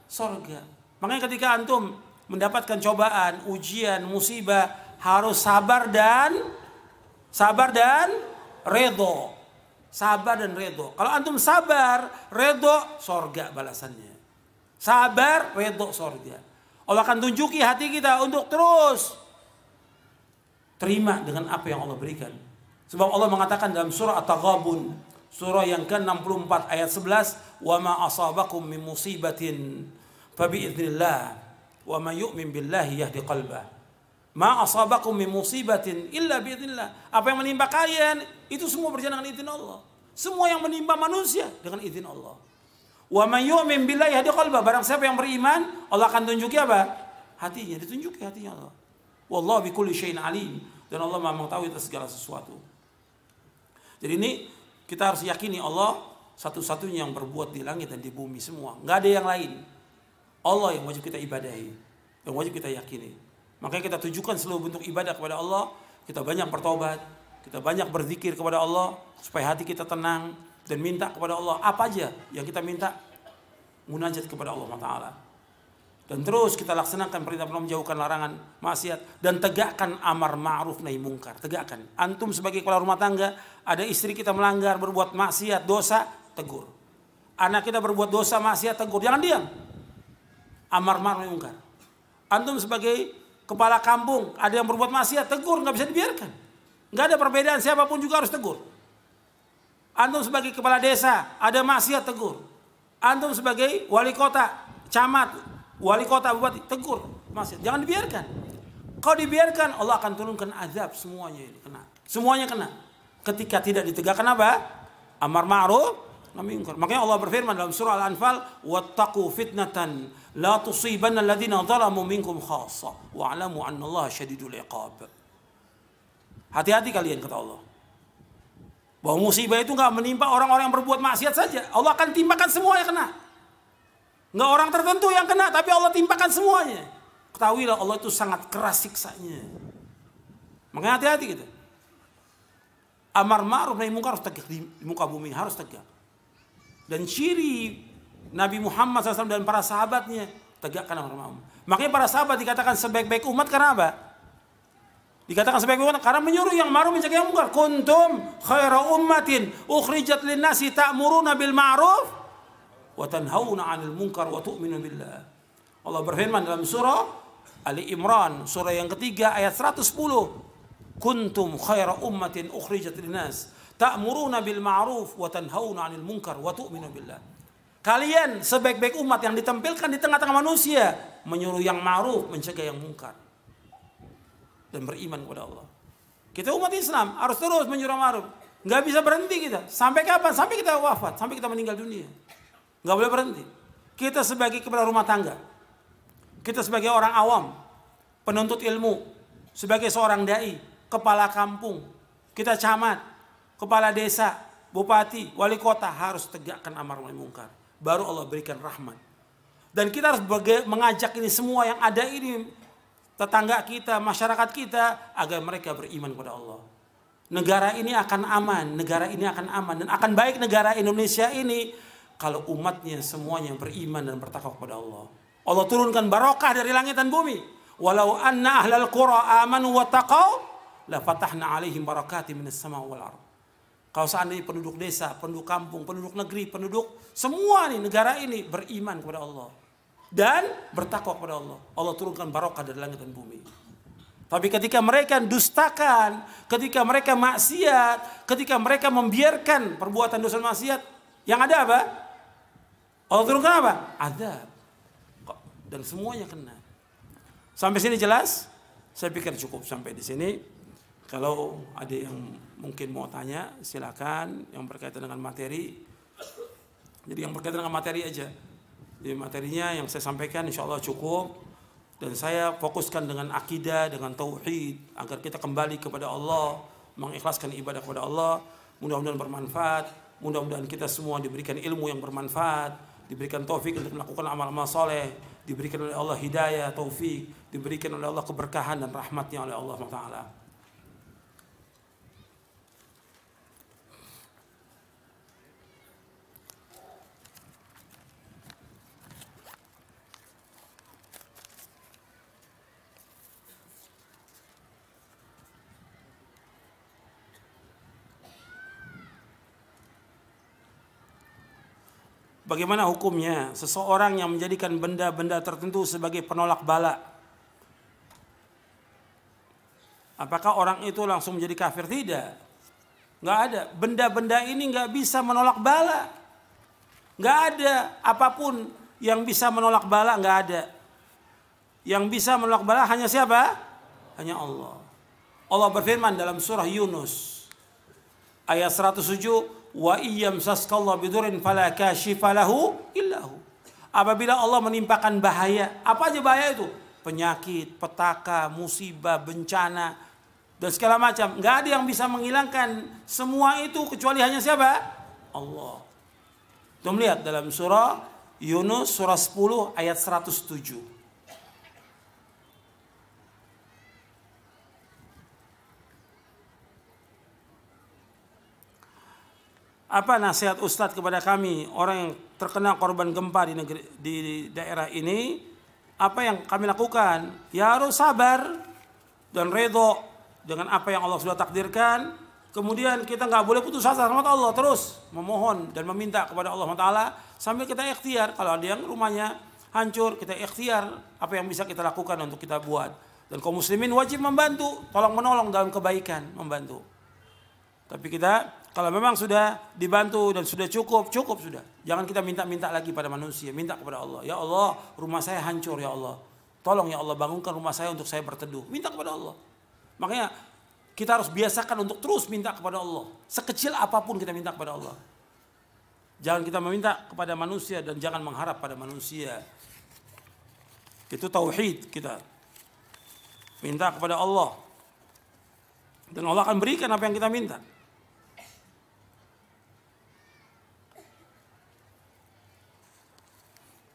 Sorga. Makanya ketika antum mendapatkan cobaan, ujian, musibah, harus sabar dan sabar dan redho. Sabar dan redho. Kalau antum sabar, redho, sorga balasannya. Sabar, redho, sorga. Allah akan tunjuki hati kita untuk terus terima dengan apa yang Allah berikan. Sebab Allah mengatakan dalam surah At-Taghabun, surah yang ke-64 ayat 11, "Wa ma asabakum min musibatin fabi idznillah wa man yu'min billahi yahdi qalbah." Ma asabakum min musibatin illa biidznillah. Apa yang menimpa kalian itu semua berjalan dengan izin Allah. Semua yang menimpa manusia dengan izin Allah. Wa may yu'min billahi hadi qalba. Barang siapa yang beriman, Allah akan tunjuki apa? Hatinya, ditunjuki hatinya Allah. Wallahu bi kulli syai'in alim. Dan Allah Maha mengetahui atas segala sesuatu. Jadi ini kita harus yakini Allah satu-satunya yang berbuat di langit dan di bumi semua. Nggak ada yang lain. Allah yang wajib kita ibadahi, yang wajib kita yakini. Makanya kita tujukan seluruh bentuk ibadah kepada Allah. Kita banyak bertobat, kita banyak berzikir kepada Allah supaya hati kita tenang dan minta kepada Allah apa aja yang kita minta munajat kepada Allah Taala. Dan terus kita laksanakan perintah Allah menjauhkan larangan maksiat dan tegakkan amar ma'ruf nahi mungkar. Tegakkan. Antum sebagai kepala rumah tangga, ada istri kita melanggar, berbuat maksiat, dosa, tegur. Anak kita berbuat dosa, maksiat, tegur. Jangan diam. Amar ma'ruf nahi mungkar. Antum sebagai kepala kampung, ada yang berbuat maksiat, tegur, nggak bisa dibiarkan. Nggak ada perbedaan, siapapun juga harus tegur. Antum sebagai kepala desa, ada maksiat, tegur. Antum sebagai wali kota, camat, wali kota, bupati, tegur. Maksiat, jangan dibiarkan. Kau dibiarkan, Allah akan turunkan azab semuanya ini kena. Semuanya kena. Ketika tidak ditegakkan apa? Amar ma'ruf, Makanya Allah berfirman dalam surah Al-Anfal, "Wattaqu fitnatan La tusibanna alladhina zalamu minkum khassa wa'lamu anna Allah syadidul iqab. Hati-hati kalian kata Allah. Bahwa musibah itu nggak menimpa orang-orang yang berbuat maksiat saja. Allah akan timpakan semua yang kena. Nggak orang tertentu yang kena, tapi Allah timpakan semuanya. Ketahuilah Allah itu sangat keras siksanya. Makanya hati-hati gitu. Amar ma'ruf nahi mungkar harus tegak di muka bumi harus tegak. Dan ciri Nabi Muhammad SAW dan para sahabatnya tegakkan norma umat. Makanya para sahabat dikatakan sebaik-baik umat karena apa? Dikatakan sebaik umat karena menyuruh yang ma'ruf mencegah yang mungkar. Kuntum khaira ummatin ukhrijat linnasi ta'muruna bil ma'ruf wa tanhauna 'anil munkar wa tu'minu billah. Allah berfirman dalam surah Ali Imran surah yang ketiga ayat 110. Kuntum khaira ummatin ukhrijat linnas ta'muruna bil ma'ruf wa tanhauna 'anil munkar wa tu'minu billah. Kalian sebaik-baik umat yang ditempelkan di tengah-tengah manusia. Menyuruh yang ma'ruf, mencegah yang mungkar. Dan beriman kepada Allah. Kita umat Islam harus terus menyuruh ma'ruf. Nggak bisa berhenti kita. Sampai kapan? Sampai kita wafat. Sampai kita meninggal dunia. Nggak boleh berhenti. Kita sebagai kepala rumah tangga. Kita sebagai orang awam. Penuntut ilmu. Sebagai seorang da'i. Kepala kampung. Kita camat. Kepala desa. Bupati. Wali kota. Harus tegakkan amar mungkar baru Allah berikan rahmat. Dan kita harus mengajak ini semua yang ada ini tetangga kita, masyarakat kita agar mereka beriman kepada Allah. Negara ini akan aman, negara ini akan aman dan akan baik negara Indonesia ini kalau umatnya semuanya beriman dan bertakwa kepada Allah. Allah turunkan barokah dari langit dan bumi. Walau anna ahlal qura amanu wa taqaw la fatahna alaihim barakati minas sama wal ardh. Kalau seandainya penduduk desa, penduduk kampung, penduduk negeri, penduduk semua nih negara ini beriman kepada Allah dan bertakwa kepada Allah. Allah turunkan barokah dari langit dan bumi. Tapi ketika mereka dustakan, ketika mereka maksiat, ketika mereka membiarkan perbuatan dosa maksiat, yang ada apa? Allah turunkan apa? Azab. Dan semuanya kena. Sampai sini jelas? Saya pikir cukup sampai di sini. Kalau ada yang mungkin mau tanya silakan yang berkaitan dengan materi jadi yang berkaitan dengan materi aja jadi materinya yang saya sampaikan insya Allah cukup dan saya fokuskan dengan akidah dengan tauhid agar kita kembali kepada Allah mengikhlaskan ibadah kepada Allah mudah-mudahan bermanfaat mudah-mudahan kita semua diberikan ilmu yang bermanfaat diberikan taufik untuk melakukan amal-amal soleh diberikan oleh Allah hidayah taufik diberikan oleh Allah keberkahan dan rahmatnya oleh Allah Taala Bagaimana hukumnya seseorang yang menjadikan benda-benda tertentu sebagai penolak bala? Apakah orang itu langsung menjadi kafir? Tidak. Nggak ada. Benda-benda ini nggak bisa menolak bala. Nggak ada apapun yang bisa menolak bala, nggak ada. Yang bisa menolak bala hanya siapa? Hanya Allah. Allah berfirman dalam surah Yunus ayat 107 wa iyam saskallah bidurin fala kashifa lahu illahu. Apabila Allah menimpakan bahaya, apa aja bahaya itu? Penyakit, petaka, musibah, bencana, dan segala macam. Nggak ada yang bisa menghilangkan semua itu kecuali hanya siapa? Allah. tuh melihat dalam surah Yunus surah 10 ayat 107. apa nasihat Ustadz kepada kami orang yang terkena korban gempa di negeri di daerah ini apa yang kami lakukan ya harus sabar dan redho dengan apa yang Allah sudah takdirkan kemudian kita nggak boleh putus asa sama Allah terus memohon dan meminta kepada Allah Taala sambil kita ikhtiar kalau ada yang rumahnya hancur kita ikhtiar apa yang bisa kita lakukan untuk kita buat dan kaum muslimin wajib membantu tolong menolong dalam kebaikan membantu tapi kita kalau memang sudah dibantu dan sudah cukup, cukup sudah. Jangan kita minta-minta lagi pada manusia, minta kepada Allah. Ya Allah, rumah saya hancur ya Allah. Tolong ya Allah bangunkan rumah saya untuk saya berteduh. Minta kepada Allah. Makanya kita harus biasakan untuk terus minta kepada Allah. Sekecil apapun kita minta kepada Allah. Jangan kita meminta kepada manusia dan jangan mengharap pada manusia. Itu tauhid kita. Minta kepada Allah. Dan Allah akan berikan apa yang kita minta.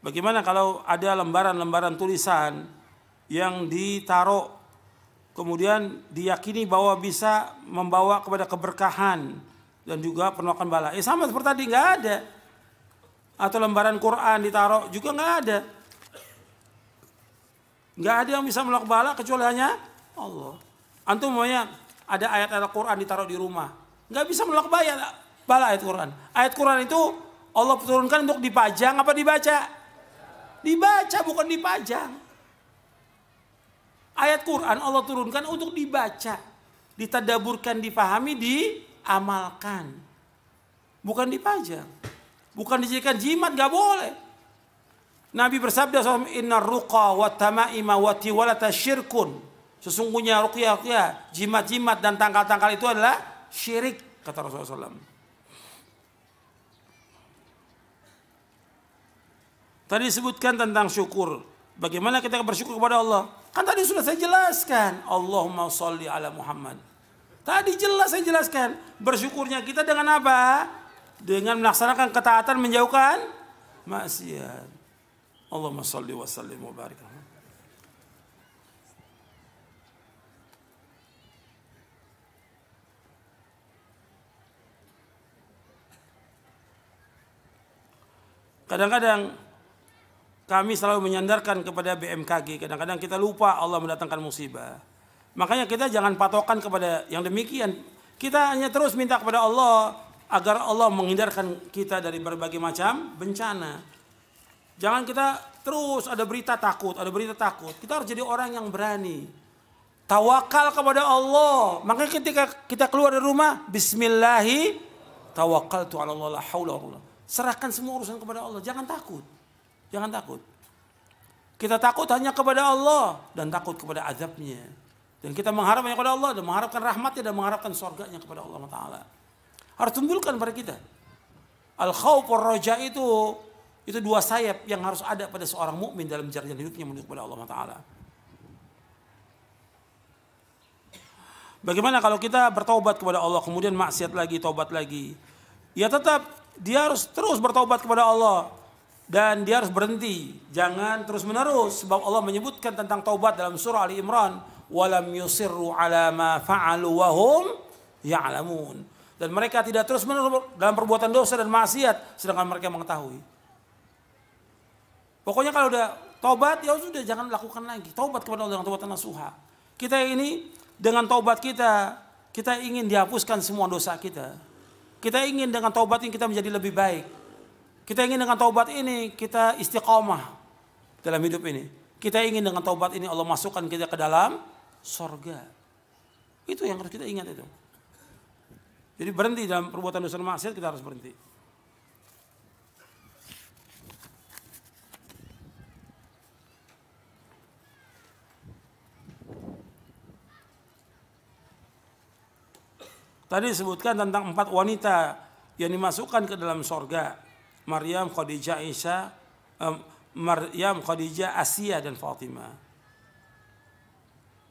Bagaimana kalau ada lembaran-lembaran tulisan yang ditaruh kemudian diyakini bahwa bisa membawa kepada keberkahan dan juga penolakan bala. Eh sama seperti tadi nggak ada. Atau lembaran Quran ditaruh juga nggak ada. Nggak ada yang bisa menolak bala kecuali hanya Allah. Antum maunya ada ayat-ayat Quran ditaruh di rumah. Nggak bisa menolak bala ayat Quran. Ayat Quran itu Allah turunkan untuk dipajang apa dibaca? Dibaca bukan dipajang. Ayat Quran Allah turunkan untuk dibaca, ditadaburkan, dipahami, diamalkan. Bukan dipajang. Bukan dijadikan jimat, gak boleh. Nabi bersabda inna ruqa wa tamaima wa tiwalata syirkun. Sesungguhnya ruqyah, ruqyah, jimat-jimat dan tangkal-tangkal itu adalah syirik kata Rasulullah SAW. Tadi disebutkan tentang syukur. Bagaimana kita bersyukur kepada Allah? Kan tadi sudah saya jelaskan. Allahumma sholli ala Muhammad. Tadi jelas saya jelaskan. Bersyukurnya kita dengan apa? Dengan melaksanakan ketaatan menjauhkan maksiat. Allahumma sholli wa sallim wa barik. Kadang-kadang kami selalu menyandarkan kepada BMKG. Kadang-kadang kita lupa Allah mendatangkan musibah. Makanya kita jangan patokan kepada yang demikian. Kita hanya terus minta kepada Allah agar Allah menghindarkan kita dari berbagai macam bencana. Jangan kita terus ada berita takut, ada berita takut. Kita harus jadi orang yang berani. Tawakal kepada Allah. Makanya ketika kita keluar dari rumah, Bismillahi tawakal tu Allah, haula Serahkan semua urusan kepada Allah. Jangan takut. Jangan takut. Kita takut hanya kepada Allah dan takut kepada azabnya. Dan kita mengharapnya kepada Allah dan mengharapkan rahmatnya dan mengharapkan sorganya kepada Allah Taala. Harus tumbulkan pada kita. Al khawf roja itu itu dua sayap yang harus ada pada seorang mukmin dalam jalan hidupnya menuju kepada Allah Taala. Bagaimana kalau kita bertobat kepada Allah kemudian maksiat lagi, tobat lagi? Ya tetap dia harus terus bertobat kepada Allah dan dia harus berhenti jangan terus menerus sebab Allah menyebutkan tentang taubat dalam surah Ali Imran walam yusirru ala ma fa'alu wahum ya'lamun dan mereka tidak terus menerus dalam perbuatan dosa dan maksiat sedangkan mereka mengetahui pokoknya kalau udah taubat ya sudah jangan lakukan lagi taubat kepada Allah dengan taubat nasuha kita ini dengan taubat kita kita ingin dihapuskan semua dosa kita kita ingin dengan taubat ini kita menjadi lebih baik kita ingin dengan taubat ini kita istiqomah dalam hidup ini. Kita ingin dengan taubat ini Allah masukkan kita ke dalam sorga. Itu yang harus kita ingat itu. Jadi berhenti dalam perbuatan dosa maksiat kita harus berhenti. Tadi disebutkan tentang empat wanita yang dimasukkan ke dalam sorga. Maryam, Khadijah, Isa, um, Maryam, Khadijah, Asia dan Fatimah.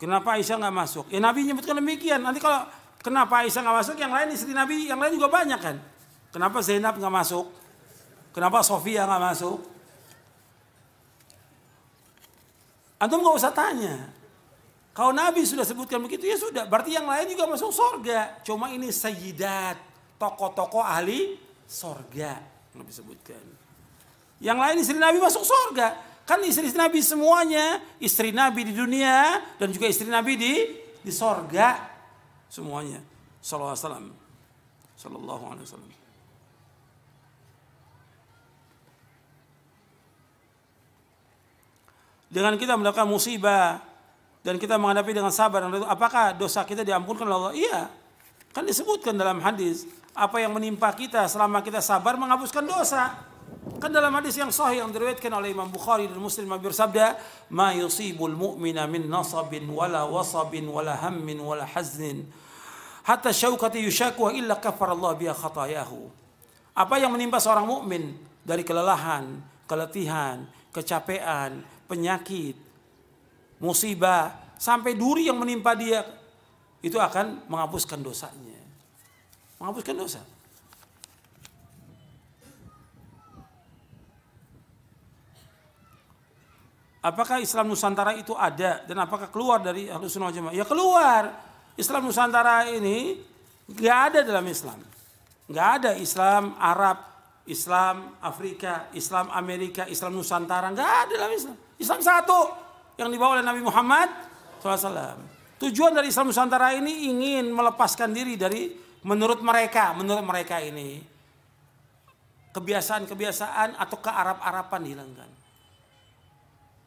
Kenapa Isa nggak masuk? Ya Nabi nyebutkan demikian. Nanti kalau kenapa Isa nggak masuk, yang lain istri Nabi, yang lain juga banyak kan. Kenapa Zainab nggak masuk? Kenapa Sofia nggak masuk? Antum nggak usah tanya. Kalau Nabi sudah sebutkan begitu ya sudah. Berarti yang lain juga masuk surga. Cuma ini sayyidat, tokoh-tokoh ahli surga. Nabi sebutkan. Yang lain istri Nabi masuk surga. Kan istri-istri Nabi semuanya, istri Nabi di dunia dan juga istri Nabi di di sorga semuanya. Sallallahu alaihi wasallam. alaihi wasallam. Dengan kita melakukan musibah dan kita menghadapi dengan sabar, apakah dosa kita diampunkan oleh Allah? Iya, Kan disebutkan dalam hadis apa yang menimpa kita selama kita sabar menghapuskan dosa. Kan dalam hadis yang sahih yang diriwayatkan oleh Imam Bukhari dan Muslim Nabi bersabda, "Ma yusibul mu'mina min nasabin wala wasabin wala hammin wala haznin hatta syauqati yushaku illa kafara Allah biha khatayahu." Apa yang menimpa seorang mukmin dari kelelahan, keletihan, kecapean, penyakit, musibah, sampai duri yang menimpa dia itu akan menghapuskan dosanya menghapuskan dosa. Apakah Islam Nusantara itu ada dan apakah keluar dari Ahlus sunnah jamaah? Ya keluar. Islam Nusantara ini nggak ada dalam Islam. Nggak ada Islam Arab, Islam Afrika, Islam Amerika, Islam Nusantara. Nggak ada dalam Islam. Islam satu yang dibawa oleh Nabi Muhammad SAW. Tujuan dari Islam Nusantara ini ingin melepaskan diri dari Menurut mereka, menurut mereka ini kebiasaan-kebiasaan atau kearab-arapan dihilangkan.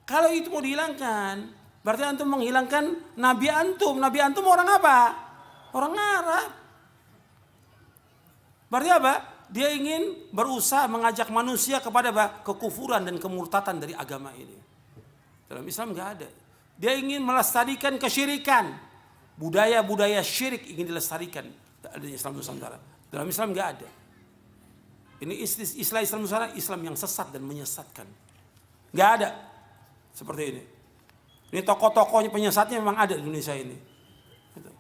Kalau itu mau dihilangkan, berarti antum menghilangkan nabi antum. Nabi antum orang apa? Orang Arab. Berarti apa? Dia ingin berusaha mengajak manusia kepada apa? kekufuran dan kemurtatan dari agama ini. Dalam Islam nggak ada. Dia ingin melestarikan kesyirikan. Budaya-budaya syirik ingin dilestarikan di Islam Nusantara. Dalam Islam nggak ada. Ini istilah Islam Nusantara Islam yang sesat dan menyesatkan. Nggak ada seperti ini. Ini tokoh-tokohnya penyesatnya memang ada di Indonesia ini. Gitu.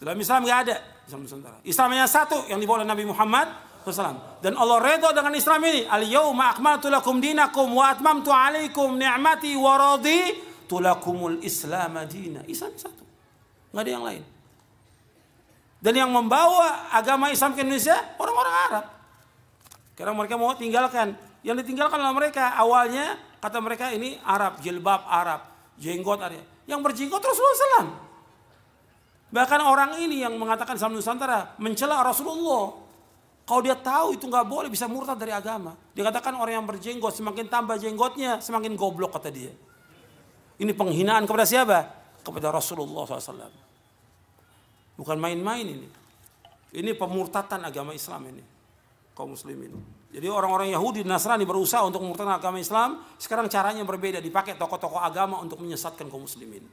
Dalam Islam nggak ada Islam Nusantara. Islam yang satu yang dibawa oleh Nabi Muhammad SAW. Dan Allah redha dengan Islam ini. Al-yawma akmaltu lakum dinakum wa atmamtu alaikum ni'mati wa raditu lakumul islam dina. Islam satu. Nggak ada yang lain. Dan yang membawa agama Islam ke Indonesia orang-orang Arab. Karena mereka mau tinggalkan. Yang ditinggalkan oleh mereka awalnya kata mereka ini Arab, jilbab Arab, jenggot Arab. Yang berjenggot Rasulullah SAW. Bahkan orang ini yang mengatakan Islam Nusantara mencela Rasulullah. Kalau dia tahu itu nggak boleh bisa murtad dari agama. Dia katakan orang yang berjenggot semakin tambah jenggotnya semakin goblok kata dia. Ini penghinaan kepada siapa? Kepada Rasulullah SAW. Bukan main-main ini. Ini pemurtatan agama Islam ini. Kaum muslimin. Jadi orang-orang Yahudi dan Nasrani berusaha untuk memurtadkan agama Islam. Sekarang caranya berbeda. Dipakai tokoh-tokoh agama untuk menyesatkan kaum muslimin.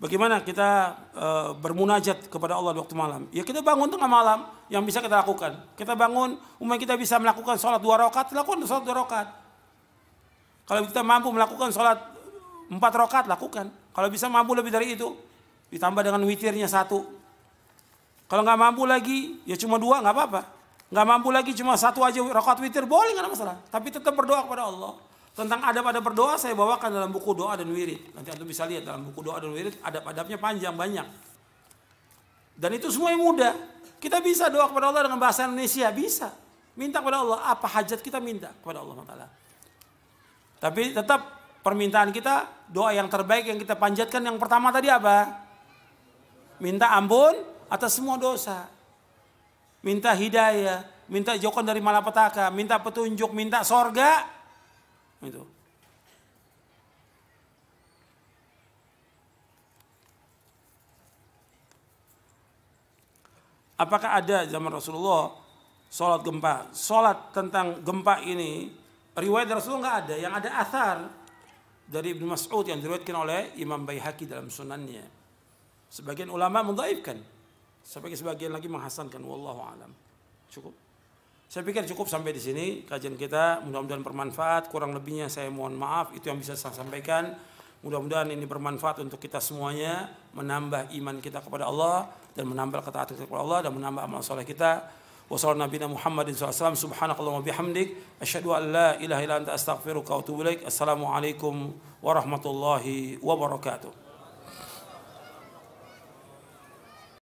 Bagaimana kita e, bermunajat kepada Allah waktu malam? Ya kita bangun tengah malam yang bisa kita lakukan. Kita bangun, umumnya kita bisa melakukan sholat dua rakaat, lakukan sholat dua rakaat. Kalau kita mampu melakukan sholat empat rakaat, lakukan. Kalau bisa mampu lebih dari itu, ditambah dengan witirnya satu. Kalau nggak mampu lagi, ya cuma dua nggak apa-apa. Nggak mampu lagi cuma satu aja rakaat witir boleh nggak ada masalah. Tapi tetap berdoa kepada Allah tentang adab pada berdoa saya bawakan dalam buku doa dan wirid. Nanti Anda bisa lihat dalam buku doa dan wirid adab-adabnya panjang banyak. Dan itu semua yang mudah. Kita bisa doa kepada Allah dengan bahasa Indonesia, bisa. Minta kepada Allah apa hajat kita minta kepada Allah Taala. Tapi tetap permintaan kita doa yang terbaik yang kita panjatkan yang pertama tadi apa? Minta ampun atas semua dosa. Minta hidayah, minta jokon dari malapetaka, minta petunjuk, minta sorga, itu Apakah ada zaman Rasulullah sholat gempa? Sholat tentang gempa ini riwayat Rasulullah nggak ada. Yang ada athar dari Ibnu Mas'ud yang diriwayatkan oleh Imam Baihaqi dalam sunannya. Sebagian ulama mendaifkan sebagai sebagian lagi menghasankan wallahu alam. Cukup. Saya pikir cukup sampai di sini kajian kita. Mudah-mudahan bermanfaat. Kurang lebihnya saya mohon maaf. Itu yang bisa saya sampaikan. Mudah-mudahan ini bermanfaat untuk kita semuanya, menambah iman kita kepada Allah dan menambah ketaatan kita kepada Allah dan menambah amal soleh kita. Wassalamualaikum warahmatullahi wabarakatuh.